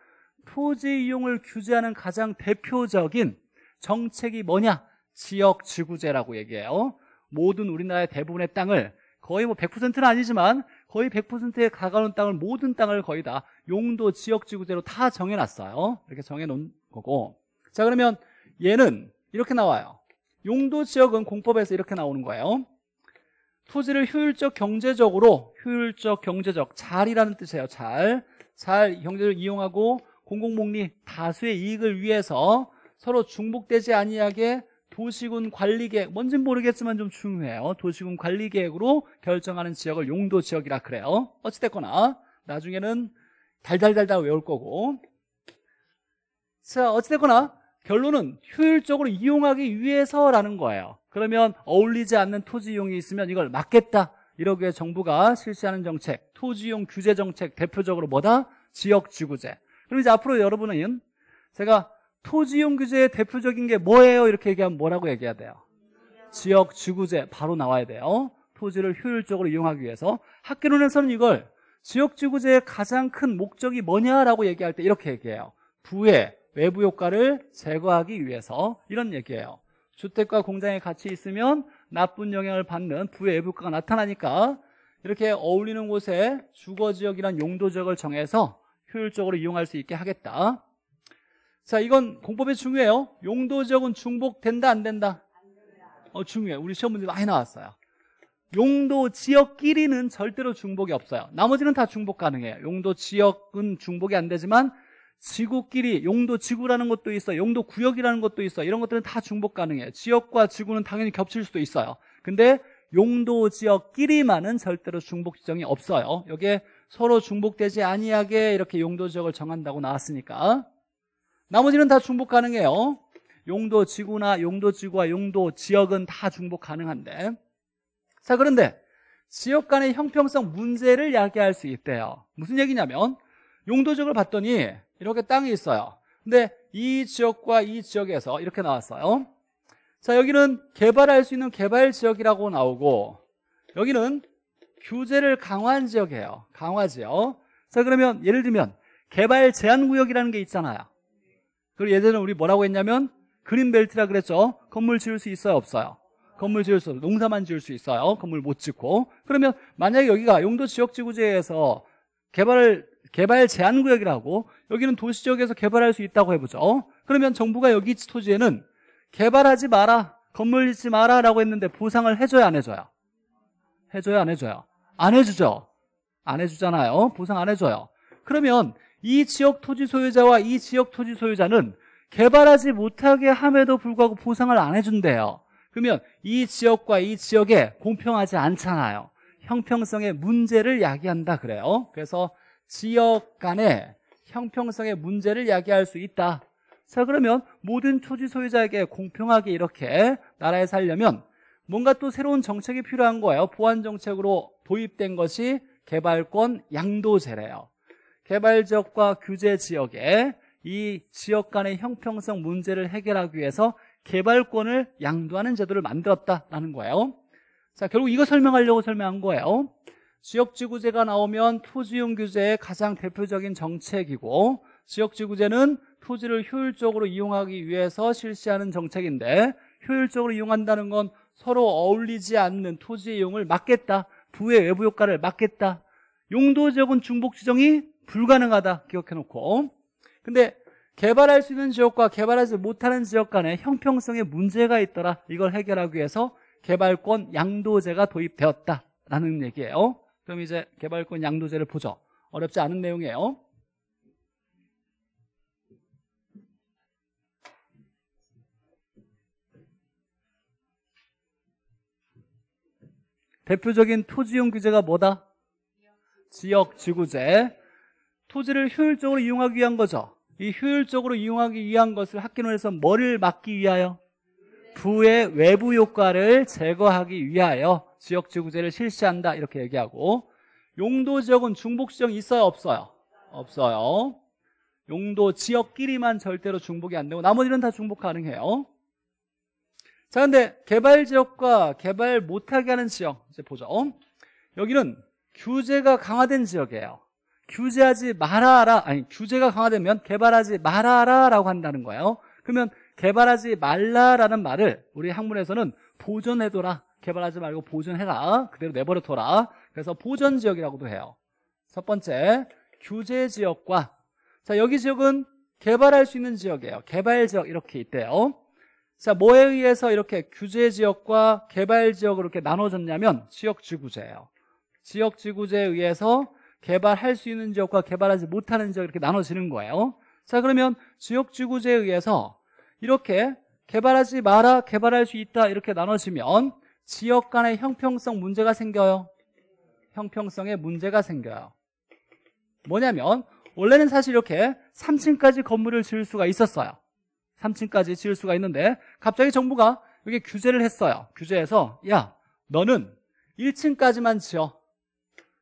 Speaker 1: 토지 이용을 규제하는 가장 대표적인 정책이 뭐냐 지역 지구제라고 얘기해요 모든 우리나라의 대부분의 땅을 거의 뭐 100%는 아니지만 거의 100%에 가까운 땅을 모든 땅을 거의 다 용도 지역 지구제로 다 정해놨어요 이렇게 정해놓은 거고 자 그러면 얘는 이렇게 나와요 용도 지역은 공법에서 이렇게 나오는 거예요 토지를 효율적 경제적으로 효율적 경제적 잘이라는 뜻이에요 잘잘 경제를 이용하고 공공목리 다수의 이익을 위해서 서로 중복되지 아니하게 도시군 관리계획 뭔진 모르겠지만 좀 중요해요 도시군 관리계획으로 결정하는 지역을 용도지역이라 그래요 어찌됐거나 나중에는 달달달달 외울 거고 자 어찌됐거나 결론은 효율적으로 이용하기 위해서라는 거예요 그러면 어울리지 않는 토지용이 있으면 이걸 막겠다. 이러기에 정부가 실시하는 정책, 토지용 규제 정책 대표적으로 뭐다? 지역지구제. 그럼 이제 앞으로 여러분은 제가 토지용 규제의 대표적인 게 뭐예요? 이렇게 얘기하면 뭐라고 얘기해야 돼요? 지역지구제 바로 나와야 돼요. 토지를 효율적으로 이용하기 위해서 학교론에서는 이걸 지역지구제의 가장 큰 목적이 뭐냐라고 얘기할 때 이렇게 얘기해요. 부의 외부 효과를 제거하기 위해서 이런 얘기예요. 주택과 공장이 같이 있으면 나쁜 영향을 받는 부의 애부가가 나타나니까 이렇게 어울리는 곳에 주거지역이란 용도지역을 정해서 효율적으로 이용할 수 있게 하겠다 자 이건 공법이 중요해요 용도지역은 중복된다 안 된다? 어 중요해 우리 시험 문제 많이 나왔어요 용도 지역끼리는 절대로 중복이 없어요 나머지는 다 중복 가능해요 용도 지역은 중복이 안 되지만 지구끼리 용도 지구라는 것도 있어 용도 구역이라는 것도 있어 이런 것들은 다 중복 가능해 지역과 지구는 당연히 겹칠 수도 있어요 근데 용도 지역끼리만은 절대로 중복 지정이 없어요 여기에 서로 중복되지 아니하게 이렇게 용도 지역을 정한다고 나왔으니까 나머지는 다 중복 가능해요 용도 지구나 용도 지구와 용도 지역은 다 중복 가능한데 자 그런데 지역 간의 형평성 문제를 야기할 수 있대요 무슨 얘기냐면 용도 지역을 봤더니 이렇게 땅이 있어요 근데 이 지역과 이 지역에서 이렇게 나왔어요 자 여기는 개발할 수 있는 개발 지역이라고 나오고 여기는 규제를 강화한 지역이에요 강화 지역 자 그러면 예를 들면 개발 제한 구역이라는 게 있잖아요 그리고 예전에 우리 뭐라고 했냐면 그린벨트라 그랬죠 건물 지을 수 있어요 없어요 건물 지을 수 농사만 지을 수 있어요 건물 못 짓고 그러면 만약에 여기가 용도 지역지구제에서 개발을 개발 제한 구역이라고 여기는 도시 지역에서 개발할 수 있다고 해보죠. 그러면 정부가 여기 토지에는 개발하지 마라, 건물 짓지 마라라고 했는데 보상을 해줘야안 해줘요? 해줘야안 해줘요? 안 해주죠. 안 해주잖아요. 보상 안 해줘요. 그러면 이 지역 토지 소유자와 이 지역 토지 소유자는 개발하지 못하게 함에도 불구하고 보상을 안 해준대요. 그러면 이 지역과 이 지역에 공평하지 않잖아요. 형평성의 문제를 야기한다 그래요. 그래서 지역 간의 형평성의 문제를 야기할 수 있다. 자 그러면 모든 토지 소유자에게 공평하게 이렇게 나라에 살려면 뭔가 또 새로운 정책이 필요한 거예요. 보완 정책으로 도입된 것이 개발권 양도제래요. 개발 지역과 규제 지역에 이 지역 간의 형평성 문제를 해결하기 위해서 개발권을 양도하는 제도를 만들었다라는 거예요. 자, 결국 이거 설명하려고 설명한 거예요. 지역지구제가 나오면 토지용 규제의 가장 대표적인 정책이고 지역지구제는 토지를 효율적으로 이용하기 위해서 실시하는 정책인데 효율적으로 이용한다는 건 서로 어울리지 않는 토지의 이용을 막겠다 부의 외부 효과를 막겠다 용도지역은 중복 지정이 불가능하다 기억해놓고 근데 개발할 수 있는 지역과 개발하지 못하는 지역 간에 형평성에 문제가 있더라 이걸 해결하기 위해서 개발권 양도제가 도입되었다라는 얘기예요 그럼 이제 개발권 양도제를 보죠. 어렵지 않은 내용이에요. 대표적인 토지용 규제가 뭐다? 지역 지구제. 토지를 효율적으로 이용하기 위한 거죠. 이 효율적으로 이용하기 위한 것을 학기론에서 머리를 막기 위하여? 부의 외부 효과를 제거하기 위하여 지역지구제를 실시한다 이렇게 얘기하고 용도지역은 중복지역 있어요 없어요? 없어요 용도 지역끼리만 절대로 중복이 안 되고 나머지는 다 중복 가능해요 자 근데 개발지역과 개발 못하게 하는 지역 이제 보죠 여기는 규제가 강화된 지역이에요 규제하지 말아라 아니 규제가 강화되면 개발하지 말아라 라고 한다는 거예요 그러면 개발하지 말라라는 말을 우리 학문에서는 보존해둬라 개발하지 말고 보존해라. 그대로 내버려둬라. 그래서 보전 지역이라고도 해요. 첫 번째, 규제 지역과 자 여기 지역은 개발할 수 있는 지역이에요. 개발 지역 이렇게 있대요. 자 뭐에 의해서 이렇게 규제 지역과 개발 지역으로 이렇게 나눠졌냐면 지역 지구제예요. 지역 지구제에 의해서 개발할 수 있는 지역과 개발하지 못하는 지역 이렇게 나눠지는 거예요. 자 그러면 지역 지구제에 의해서 이렇게 개발하지 마라, 개발할 수 있다 이렇게 나눠지면 지역 간의 형평성 문제가 생겨요. 형평성에 문제가 생겨요. 뭐냐면 원래는 사실 이렇게 3층까지 건물을 지을 수가 있었어요. 3층까지 지을 수가 있는데 갑자기 정부가 여기 규제를 했어요. 규제해서 야 너는 1층까지만 지어.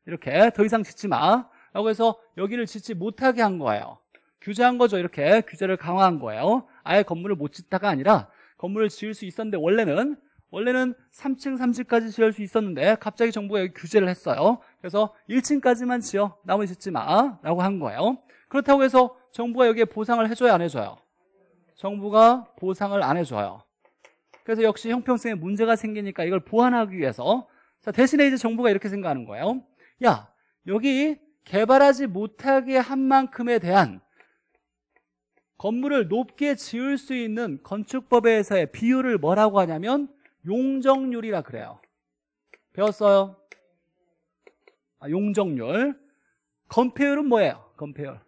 Speaker 1: 이렇게 더 이상 짓지 마. 라고 해서 여기를 짓지 못하게 한 거예요. 규제한 거죠. 이렇게 규제를 강화한 거예요. 아예 건물을 못 짓다가 아니라 건물을 지을 수 있었는데 원래는 원래는 3층, 3층까지 지을 수 있었는데 갑자기 정부가 여기 규제를 했어요. 그래서 1층까지만 지어, 나머지 짓지 마라고 아 한 거예요. 그렇다고 해서 정부가 여기에 보상을 해줘야 안 해줘요? 정부가 보상을 안 해줘요. 그래서 역시 형평성에 문제가 생기니까 이걸 보완하기 위해서 자, 대신에 이제 정부가 이렇게 생각하는 거예요. 야, 여기 개발하지 못하게 한 만큼에 대한 건물을 높게 지을 수 있는 건축법에서의 비율을 뭐라고 하냐면 용적률이라 그래요. 배웠어요? 아, 용적률. 건폐율은 뭐예요? 건폐율.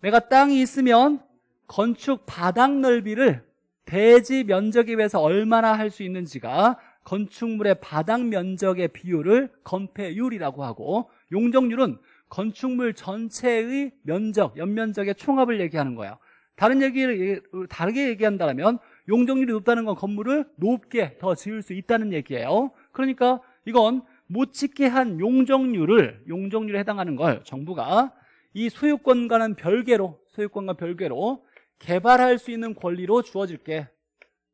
Speaker 1: 내가 땅이 있으면 건축 바닥 넓이를 대지 면적에 비해서 얼마나 할 수 있는지가 건축물의 바닥 면적의 비율을 건폐율이라고 하고 용적률은 건축물 전체의 면적, 연면적의 총합을 얘기하는 거예요. 다른 얘기를 다르게 얘기한다면 용적률이 높다는 건 건물을 높게 더 지을 수 있다는 얘기예요 그러니까 이건 못 짓게 한 용적률을 용적률에 해당하는 걸 정부가 이 소유권과는 별개로 소유권과 별개로 개발할 수 있는 권리로 주어질게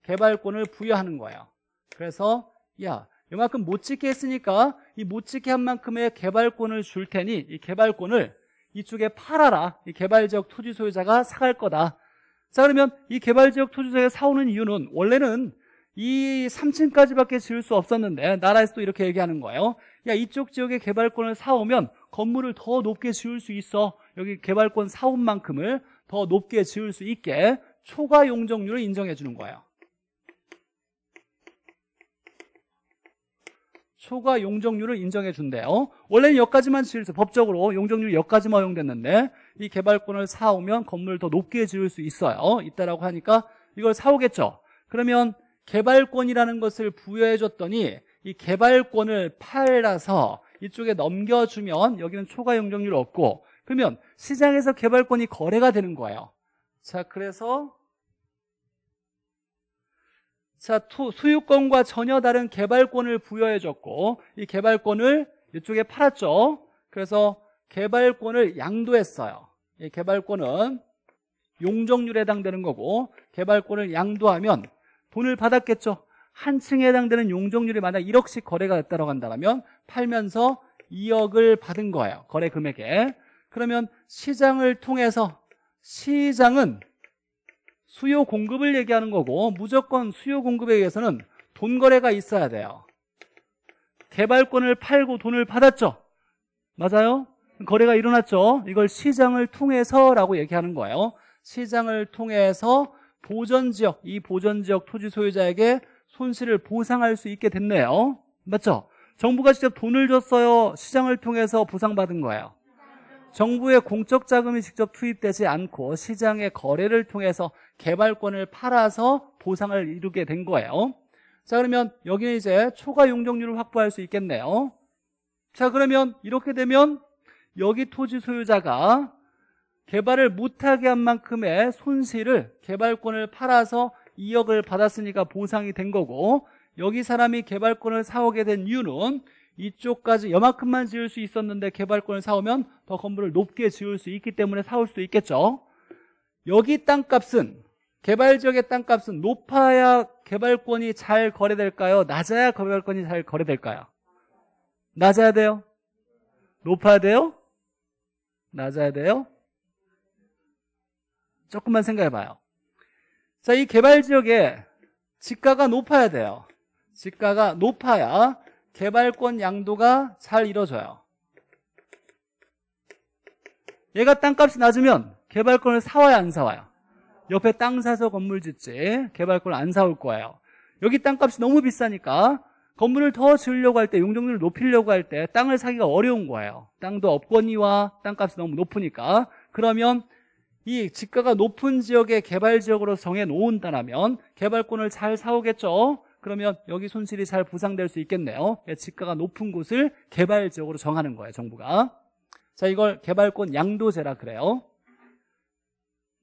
Speaker 1: 개발권을 부여하는 거예요 그래서 야 이만큼 못 짓게 했으니까 이못 짓게 한 만큼의 개발권을 줄 테니 이 개발권을 이쪽에 팔아라 이 개발지역 토지 소유자가 사갈 거다 자 그러면 이 개발지역 토지세가 사오는 이유는 원래는 이 3층까지밖에 지을 수 없었는데 나라에서 도 이렇게 얘기하는 거예요 야 이쪽 지역에 개발권을 사오면 건물을 더 높게 지을 수 있어 여기 개발권 사온 만큼을 더 높게 지을 수 있게 초과 용적률을 인정해 주는 거예요 초과 용적률을 인정해 준대요. 원래는 여기까지만 지을 수, 법적으로 용적률 여기까지만 허용됐는데 이 개발권을 사오면 건물 더 높게 지을 수 있어요. 있다라고 하니까 이걸 사오겠죠. 그러면 개발권이라는 것을 부여해 줬더니 이 개발권을 팔아서 이쪽에 넘겨주면 여기는 초과 용적률 없고 그러면 시장에서 개발권이 거래가 되는 거예요. 자, 그래서 자, 토, 유권과 전혀 다른 개발권을 부여해줬고 이 개발권을 이쪽에 팔았죠. 그래서 개발권을 양도했어요. 이 개발권은 용적률에 해당되는 거고 개발권을 양도하면 돈을 받았겠죠. 한 층에 해당되는 용적률이 만약 1억씩 거래가 됐다고 한다면 팔면서 2억을 받은 거예요. 거래 금액에. 그러면 시장을 통해서 시장은 수요 공급을 얘기하는 거고 무조건 수요 공급에 의해서는 돈 거래가 있어야 돼요. 개발권을 팔고 돈을 받았죠. 맞아요? 거래가 일어났죠. 이걸 시장을 통해서라고 얘기하는 거예요. 시장을 통해서 보전지역, 이 보전지역 토지 소유자에게 손실을 보상할 수 있게 됐네요. 맞죠? 정부가 직접 돈을 줬어요. 시장을 통해서 보상받은 거예요. 정부의 공적 자금이 직접 투입되지 않고 시장의 거래를 통해서 개발권을 팔아서 보상을 이루게 된 거예요. 자 그러면 여기는 이제 초과 용적률을 확보할 수 있겠네요. 자 그러면 이렇게 되면 여기 토지 소유자가 개발을 못하게 한 만큼의 손실을 개발권을 팔아서 2억을 받았으니까 보상이 된 거고 여기 사람이 개발권을 사오게 된 이유는 이쪽까지 여만큼만 지을 수 있었는데 개발권을 사오면 더 건물을 높게 지을 수 있기 때문에 사올 수도 있겠죠. 여기 땅값은 개발 지역의 땅값은 높아야 개발권이 잘 거래될까요? 낮아야 개발권이 잘 거래될까요? 낮아야 돼요? 높아야 돼요? 낮아야 돼요? 조금만 생각해봐요. 자, 이 개발 지역에 지가가 높아야 돼요. 지가가 높아야 개발권 양도가 잘이루어져요 얘가 땅값이 낮으면 개발권을 사와야 안 사와요 옆에 땅 사서 건물 짓지 개발권을 안 사올 거예요 여기 땅값이 너무 비싸니까 건물을 더 지으려고 할 때 용적률을 높이려고 할 때 땅을 사기가 어려운 거예요 땅도 업권위와 땅값이 너무 높으니까 그러면 이 집가가 높은 지역에 개발 지역으로 정해 놓은다면 개발권을 잘 사오겠죠 그러면 여기 손실이 잘 보상될 수 있겠네요 예, 집가가 높은 곳을 개발적으로 정하는 거예요 정부가 자 이걸 개발권 양도제라 그래요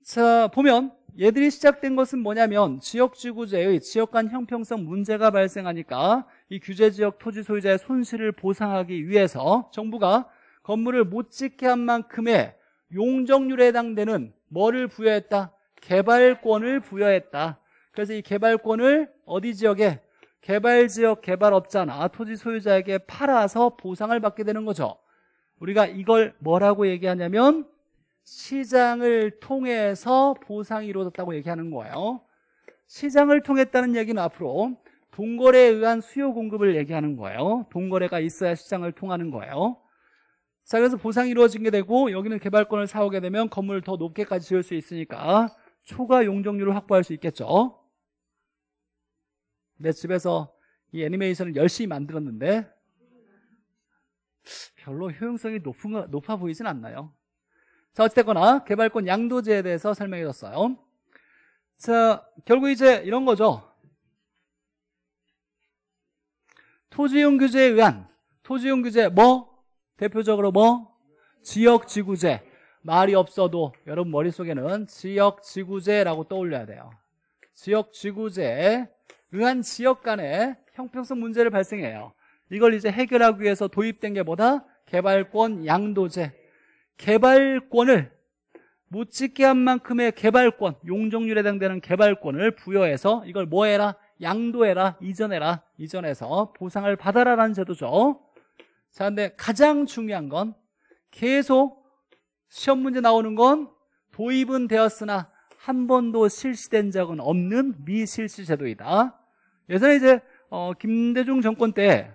Speaker 1: 자 보면 얘들이 시작된 것은 뭐냐면 지역지구제의 지역 간 형평성 문제가 발생하니까 이 규제지역 토지 소유자의 손실을 보상하기 위해서 정부가 건물을 못 짓게 한 만큼의 용적률에 해당되는 뭐를 부여했다? 개발권을 부여했다 그래서 이 개발권을 어디 지역에 개발 지역 개발업자나 토지 소유자에게 팔아서 보상을 받게 되는 거죠. 우리가 이걸 뭐라고 얘기하냐면 시장을 통해서 보상이 이루어졌다고 얘기하는 거예요. 시장을 통했다는 얘기는 앞으로 동거래에 의한 수요 공급을 얘기하는 거예요. 동거래가 있어야 시장을 통하는 거예요. 자, 그래서 보상이 이루어진 게 되고 여기는 개발권을 사오게 되면 건물을 더 높게까지 지을 수 있으니까 초과 용적률을 확보할 수 있겠죠. 내 집에서 이 애니메이션을 열심히 만들었는데 별로 효용성이 높은, 높아 보이진 않나요? 자, 어찌됐거나 개발권 양도제에 대해서 설명해 줬어요. 자, 결국 이제 이런 거죠. 토지용 규제에 의한 토지용 규제 뭐? 대표적으로 뭐? 지역 지구제. 말이 없어도 여러분 머릿속에는 지역 지구제라고 떠올려야 돼요. 지역 지구제 의한 지역 간의 형평성 문제를 발생해요. 이걸 이제 해결하기 위해서 도입된 게 뭐다? 개발권 양도제. 개발권을 못 짓게 한 만큼의 개발권, 용적률에 해당되는 개발권을 부여해서 이걸 뭐 해라? 양도해라, 이전해라, 이전해서 보상을 받아라라는 제도죠. 자, 근데 가장 중요한 건 계속 시험 문제 나오는 건 도입은 되었으나 한 번도 실시된 적은 없는 미실시 제도이다. 예전에 이제 어, 김대중 정권 때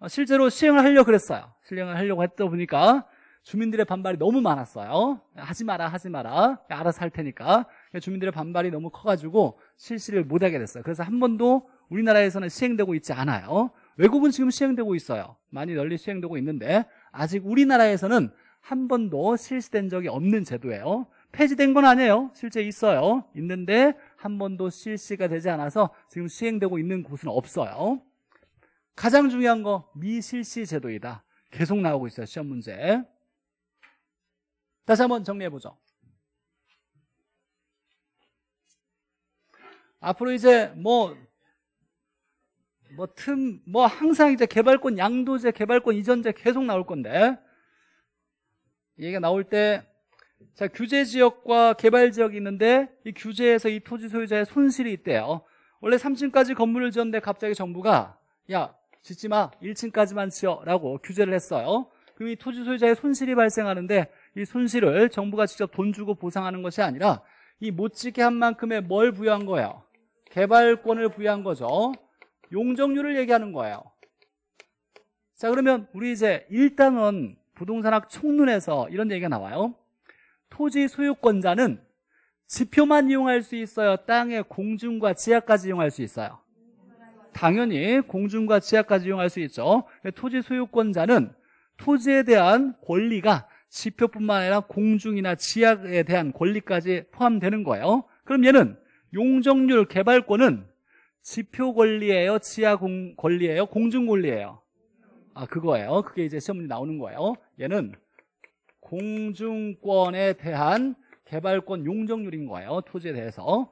Speaker 1: 어, 실제로 시행을 하려고 그랬어요. 실행을 하려고 했다 보니까 주민들의 반발이 너무 많았어요. 하지 마라, 하지 마라. 알아서 할 테니까. 주민들의 반발이 너무 커가지고 실시를 못하게 됐어요. 그래서 한 번도 우리나라에서는 시행되고 있지 않아요. 외국은 지금 시행되고 있어요. 많이 널리 시행되고 있는데 아직 우리나라에서는 한 번도 실시된 적이 없는 제도예요. 폐지된 건 아니에요. 실제 있어요. 있는데 한 번도 실시가 되지 않아서 지금 시행되고 있는 곳은 없어요 가장 중요한 거 미실시 제도이다 계속 나오고 있어요 시험 문제 다시 한 번 정리해보죠 앞으로 이제 뭐, 뭐 틈, 뭐 항상 이제 개발권 양도제, 개발권 이전제 계속 나올 건데, 얘기가 나올 때 자, 규제 지역과 개발 지역이 있는데 이 규제에서 이 토지 소유자의 손실이 있대요. 어, 원래 3층까지 건물을 지었는데 갑자기 정부가 야, 짓지 마. 1층까지만 지어라고 규제를 했어요. 그럼 이 토지 소유자의 손실이 발생하는데 이 손실을 정부가 직접 돈 주고 보상하는 것이 아니라 이 못 짓게 한 만큼의 뭘 부여한 거예요? 개발권을 부여한 거죠. 용적률을 얘기하는 거예요. 자, 그러면 우리 이제 일단은 부동산학 총론에서 이런 얘기가 나와요. 토지 소유권자는 지표만 이용할 수 있어요? 땅의 공중과 지하까지 이용할 수 있어요? 당연히 공중과 지하까지 이용할 수 있죠. 토지 소유권자는 토지에 대한 권리가 지표뿐만 아니라 공중이나 지하에 대한 권리까지 포함되는 거예요. 그럼 얘는 용적률 개발권은 지표 권리예요? 지하 공, 권리예요? 공중 권리예요? 아, 그거예요. 그게 이제 시험문제 나오는 거예요. 얘는 공중권에 대한 개발권 용적률인 거예요 토지에 대해서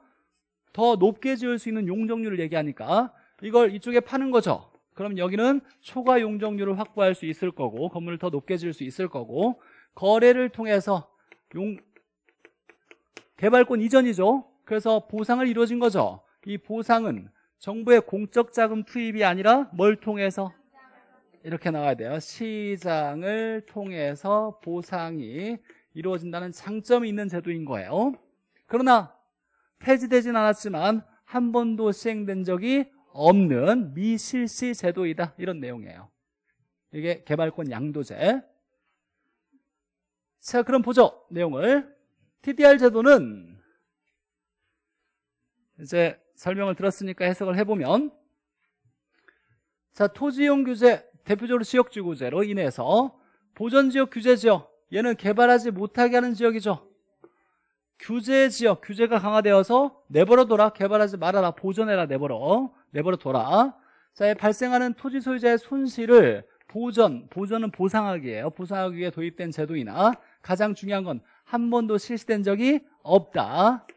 Speaker 1: 더 높게 지을 수 있는 용적률을 얘기하니까 이걸 이쪽에 파는 거죠 그럼 여기는 초과 용적률을 확보할 수 있을 거고 건물을 더 높게 지을 수 있을 거고 거래를 통해서 용 개발권 이전이죠 그래서 보상을 이루어진 거죠 이 보상은 정부의 공적 자금 투입이 아니라 뭘 통해서 이렇게 나와야 돼요. 시장을 통해서 보상이 이루어진다는 장점이 있는 제도인 거예요. 그러나 폐지되진 않았지만 한 번도 시행된 적이 없는 미실시 제도이다 이런 내용이에요. 이게 개발권 양도제. 자 그럼 보죠 내용을 TDR 제도는 이제 설명을 들었으니까 해석을 해보면 자 토지용 규제 대표적으로 지역지구제로 인해서 보전지역 규제지역 얘는 개발하지 못하게 하는 지역이죠 규제지역 규제가 강화되어서 내버려둬라 개발하지 말아라 보전해라 내버려 내버려둬라 자, 발생하는 토지 소유자의 손실을 보전, 보전은 보상하기예요. 보상하기 위해 도입된 제도이나 가장 중요한 건 한 번도 실시된 적이 없다.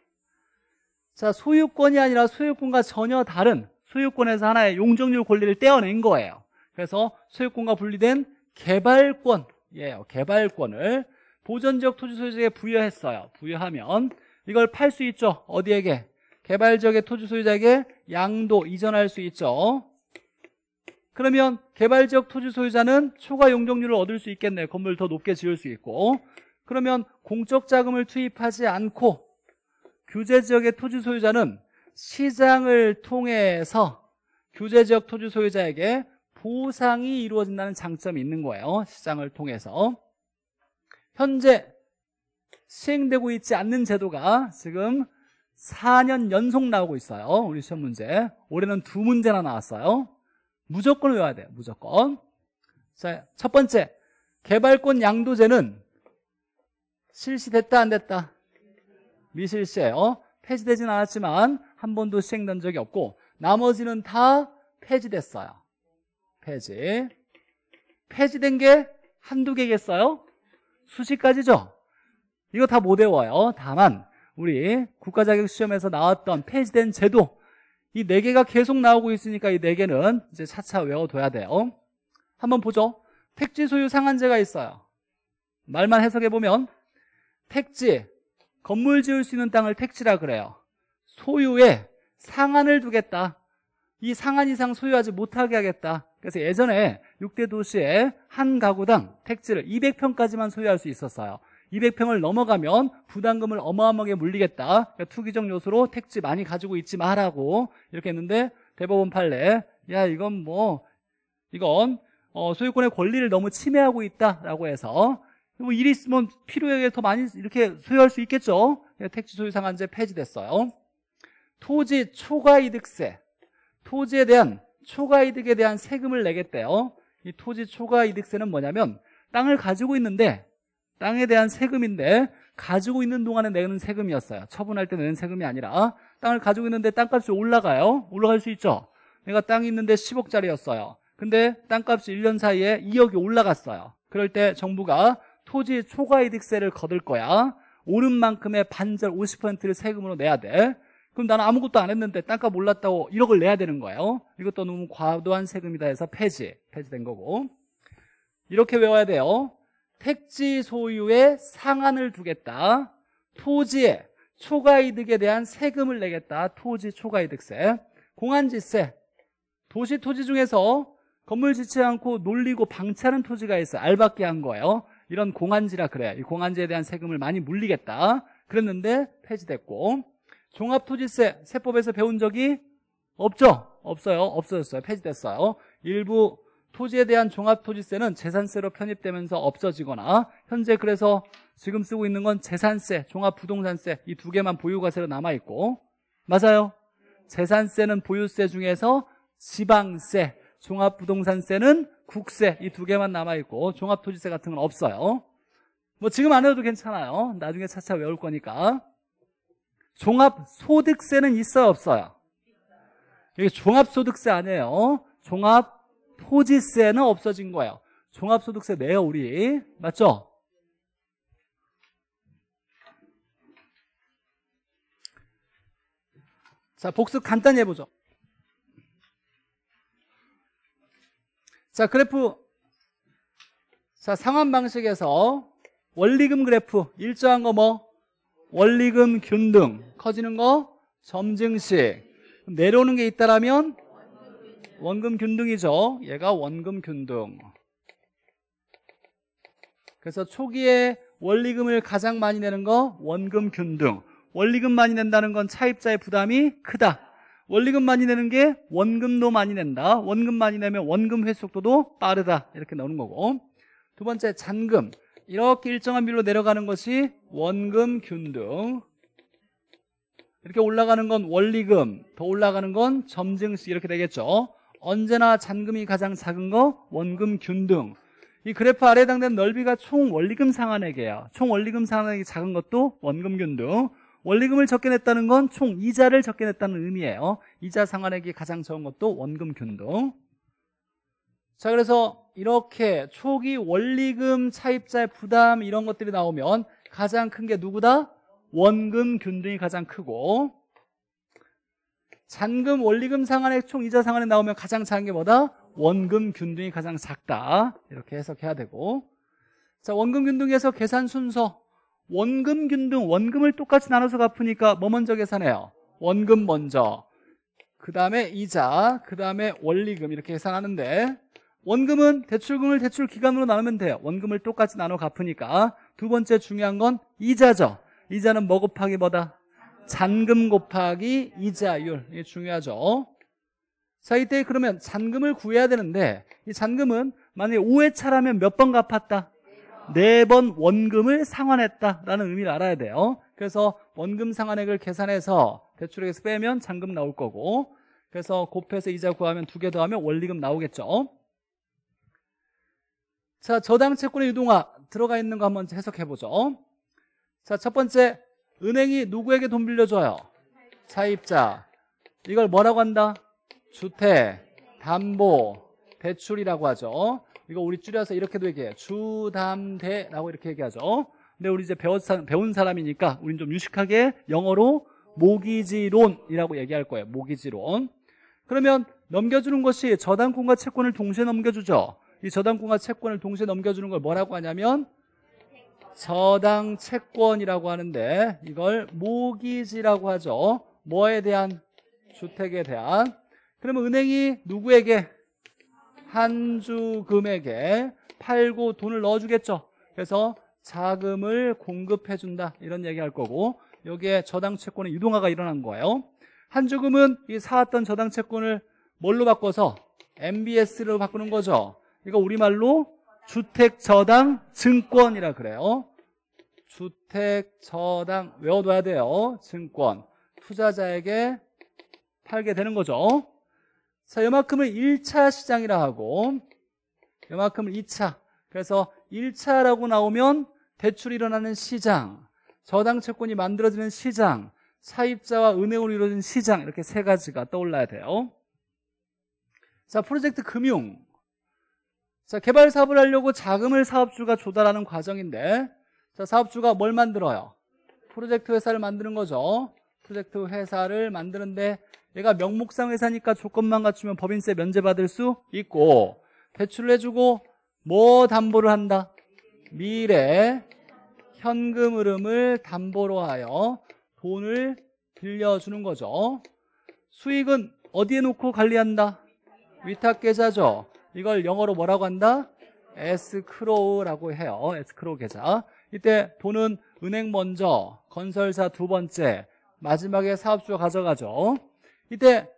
Speaker 1: 자, 소유권이 아니라 소유권과 전혀 다른 소유권에서 하나의 용적률 권리를 떼어낸 거예요. 그래서 소유권과 분리된 개발권이 예, 개발권을 보전적 토지 소유자에게 부여했어요. 부여하면 이걸 팔 수 있죠. 어디에게? 개발지역의 토지 소유자에게 양도 이전할 수 있죠. 그러면 개발 지역 토지 소유자는 초과 용적률을 얻을 수 있겠네요. 건물 더 높게 지을 수 있고. 그러면 공적 자금을 투입하지 않고 규제 지역의 토지 소유자는 시장을 통해서 규제 지역 토지 소유자에게 보상이 이루어진다는 장점이 있는 거예요. 시장을 통해서. 현재 시행되고 있지 않는 제도가 지금 4년 연속 나오고 있어요. 우리 시험 문제. 올해는 두 문제나 나왔어요. 무조건 외워야 돼요. 무조건. 자, 첫 번째. 개발권 양도제는 실시됐다, 안 됐다? 미실시예요. 폐지되진 않았지만 한 번도 시행된 적이 없고 나머지는 다 폐지됐어요. 폐지. 폐지된 게 한두 개겠어요? 수시까지죠 이거 다 못 외워요. 다만 우리 국가자격시험에서 나왔던 폐지된 제도 이 네 개가 계속 나오고 있으니까 이 네 개는 이제 차차 외워둬야 돼요. 한번 보죠. 택지 소유 상한제가 있어요. 말만 해석해보면 택지, 건물 지을 수 있는 땅을 택지라 그래요. 소유에 상한을 두겠다. 이 상한 이상 소유하지 못하게 하겠다. 그래서 예전에 6대 도시에 한 가구당 택지를 200평까지만 소유할 수 있었어요 200평을 넘어가면 부담금을 어마어마하게 물리겠다 그러니까 투기적 요소로 택지 많이 가지고 있지 마라고 이렇게 했는데 대법원 판례 야 이건 뭐 이건 어, 소유권의 권리를 너무 침해하고 있다라고 해서 뭐 일이 있으면 필요에 더 많이 이렇게 소유할 수 있겠죠 예, 택지 소유 상한제 폐지됐어요 토지 초과이득세 토지에 대한 초과이득에 대한 세금을 내겠대요. 이 토지 초과이득세는 뭐냐면 땅을 가지고 있는데 땅에 대한 세금인데 가지고 있는 동안에 내는 세금이었어요. 처분할 때 내는 세금이 아니라 땅을 가지고 있는데 땅값이 올라가요. 올라갈 수 있죠. 내가 땅이 있는데 10억짜리였어요. 근데 땅값이 1년 사이에 2억이 올라갔어요. 그럴 때 정부가 토지 초과이득세를 거둘 거야. 오른 만큼의 반절 50%를 세금으로 내야 돼. 그럼 나는 아무것도 안 했는데 땅값 올랐다고 1억을 내야 되는 거예요. 이것도 너무 과도한 세금이다 해서 폐지, 폐지된 거고. 이렇게 외워야 돼요. 택지 소유의 상한을 두겠다. 토지에 초과이득에 대한 세금을 내겠다. 토지 초과이득세. 공안지세. 도시 토지 중에서 건물 짓지 않고 놀리고 방치하는 토지가 있어. 알밖게한 거예요. 이런 공안지라 그래. 이 공안지에 대한 세금을 많이 물리겠다. 그랬는데 폐지됐고. 종합토지세 세법에서 배운 적이 없죠? 없어요. 없어졌어요. 폐지됐어요. 일부 토지에 대한 종합토지세는 재산세로 편입되면서 없어지거나 현재 그래서 지금 쓰고 있는 건 재산세, 종합부동산세 이 두 개만 보유과세로 남아있고 맞아요? 재산세는 보유세 중에서 지방세, 종합부동산세는 국세 이 두 개만 남아있고 종합토지세 같은 건 없어요 뭐 지금 안 해도 괜찮아요 나중에 차차 외울 거니까 종합소득세는 있어요 없어요? 여기 종합소득세 아니에요 어? 종합포지세는 없어진 거예요 종합소득세 내요 우리 맞죠? 자 복습 간단히 해보죠 자 그래프 자 상환 방식에서 원리금 그래프 일정한 거뭐 원리금 균등 커지는 거 점증식 내려오는 게 있다라면 원금 균등이죠 얘가 원금 균등 그래서 초기에 원리금을 가장 많이 내는 거 원금 균등 원리금 많이 낸다는 건 차입자의 부담이 크다 원리금 많이 내는 게 원금도 많이 낸다 원금 많이 내면 원금 회수속도도 빠르다 이렇게 나오는 거고 두 번째 잔금 이렇게 일정한 비율로 내려가는 것이 원금 균등 이렇게 올라가는 건 원리금 더 올라가는 건 점증시 이렇게 되겠죠 언제나 잔금이 가장 작은 거 원금 균등 이 그래프 아래에 해당되는 넓이가 총 원리금 상한액이에요총 원리금 상한액이 작은 것도 원금 균등 원리금을 적게 냈다는 건 총 이자를 적게 냈다는 의미예요 이자 상한액이 가장 적은 것도 원금 균등 자 그래서 이렇게 초기 원리금 차입자의 부담 이런 것들이 나오면 가장 큰 게 누구다? 원금 균등이 가장 크고 잔금 원리금 상환액 총 이자 상환액 나오면 가장 작은 게 뭐다? 원금 균등이 가장 작다 이렇게 해석해야 되고 자 원금 균등에서 계산 순서 원금 균등 원금을 똑같이 나눠서 갚으니까 뭐 먼저 계산해요? 원금 먼저 그 다음에 이자 그 다음에 원리금 이렇게 계산하는데 원금은 대출금을 대출 기간으로 나누면 돼요. 원금을 똑같이 나눠 갚으니까. 두 번째 중요한 건 이자죠. 이자는 뭐 곱하기 뭐다? 잔금 곱하기 이자율. 이게 중요하죠. 자, 이때 그러면 잔금을 구해야 되는데 이 잔금은 만약에 5회차라면 몇 번 갚았다? 네 번 원금을 상환했다라는 의미를 알아야 돼요. 그래서 원금 상환액을 계산해서 대출액에서 빼면 잔금 나올 거고 그래서 곱해서 이자 구하면 두 개 더하면 원리금 나오겠죠. 자, 저당 채권의 유동화 들어가 있는 거 한번 해석해 보죠. 자, 첫 번째 은행이 누구에게 돈 빌려줘요? 차입자. 이걸 뭐라고 한다? 주택, 담보, 대출이라고 하죠. 이거 우리 줄여서 이렇게도 얘기해. 주담대라고 이렇게 얘기하죠. 근데 우리 이제 배운 사람이니까 우린 좀 유식하게 영어로 모기지론이라고 얘기할 거예요. 모기지론. 그러면 넘겨주는 것이 저당권과 채권을 동시에 넘겨주죠. 이 저당권과 채권을 동시에 넘겨주는 걸 뭐라고 하냐면 저당 채권이라고 하는데 이걸 모기지라고 하죠. 뭐에 대한? 주택에 대한. 그러면 은행이 누구에게? 한주금에게 팔고 돈을 넣어주겠죠. 그래서 자금을 공급해준다 이런 얘기할 거고 여기에 저당채권의 유동화가 일어난 거예요. 한주금은 이 사왔던 저당채권을 뭘로 바꿔서 MBS로 바꾸는 거죠. 이거 그러니까 우리말로 주택저당 증권이라 그래요. 주택저당 외워둬야 돼요. 증권. 투자자에게 팔게 되는 거죠. 자, 이만큼을 1차 시장이라 하고 이만큼을 2차. 그래서 1차라고 나오면 대출이 일어나는 시장, 저당 채권이 만들어지는 시장, 사입자와 은행으로 이루어진 시장 이렇게 세 가지가 떠올라야 돼요. 자, 프로젝트 금융. 자, 개발 사업을 하려고 자금을 사업주가 조달하는 과정인데 자, 사업주가 뭘 만들어요? 프로젝트 회사를 만드는 거죠. 프로젝트 회사를 만드는데 얘가 명목상 회사니까 조건만 갖추면 법인세 면제받을 수 있고 대출을 해주고 뭐 담보를 한다? 미래 현금 흐름을 담보로 하여 돈을 빌려주는 거죠. 수익은 어디에 놓고 관리한다? 위탁 계좌죠. 이걸 영어로 뭐라고 한다? 에스크로우라고 해요. 에스크로우 계좌. 이때 돈은 은행 먼저, 건설사 두 번째, 마지막에 사업주가 가져가죠. 이때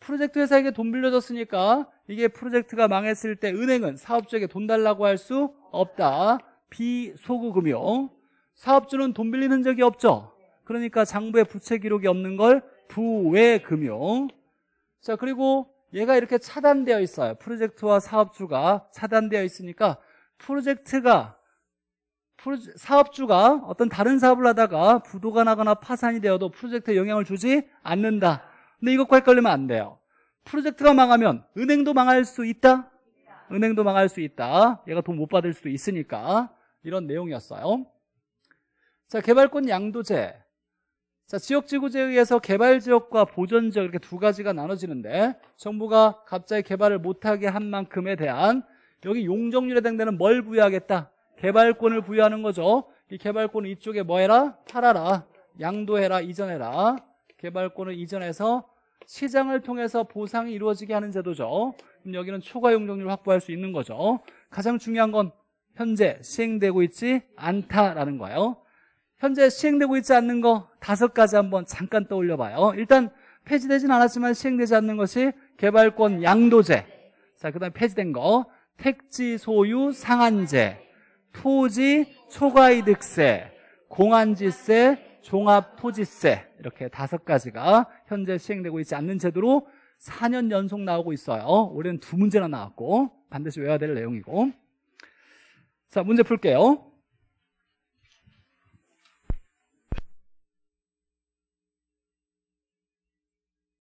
Speaker 1: 프로젝트 회사에게 돈 빌려줬으니까 이게 프로젝트가 망했을 때 은행은 사업주에게 돈 달라고 할 수 없다. 비소구금융. 사업주는 돈 빌린 흔적이 없죠. 그러니까 장부에 부채 기록이 없는 걸 부외금융. 자 그리고 얘가 이렇게 차단되어 있어요. 프로젝트와 사업주가 차단되어 있으니까 프로젝트가 사업주가 어떤 다른 사업을 하다가 부도가 나거나 파산이 되어도 프로젝트에 영향을 주지 않는다. 근데 이것과 헷갈리면 안 돼요. 프로젝트가 망하면 은행도 망할 수 있다. 은행도 망할 수 있다. 얘가 돈 못 받을 수도 있으니까 이런 내용이었어요. 자, 개발권 양도제. 자, 지역지구제에 의해서 개발지역과 보전지역 이렇게 두 가지가 나눠지는데 정부가 갑자기 개발을 못하게 한 만큼에 대한 여기 용적률에 대당되는뭘 부여하겠다? 개발권을 부여하는 거죠. 이개발권은 이쪽에 뭐 해라? 팔아라. 양도해라. 이전해라. 개발권을 이전해서 시장을 통해서 보상이 이루어지게 하는 제도죠. 그럼 여기는 초과 용적률을 확보할 수 있는 거죠. 가장 중요한 건 현재 시행되고 있지 않다라는 거예요. 현재 시행되고 있지 않는 거 다섯 가지 한번 잠깐 떠올려 봐요. 일단 폐지되진 않았지만 시행되지 않는 것이 개발권 양도제. 자, 그다음 에 폐지된 거 택지 소유 상한제, 토지 초과이득세, 공안지세, 종합토지세 이렇게 다섯 가지가 현재 시행되고 있지 않는 제도로 4년 연속 나오고 있어요. 올해는 두 문제나 나왔고 반드시 외워야 될 내용이고. 자, 문제 풀게요.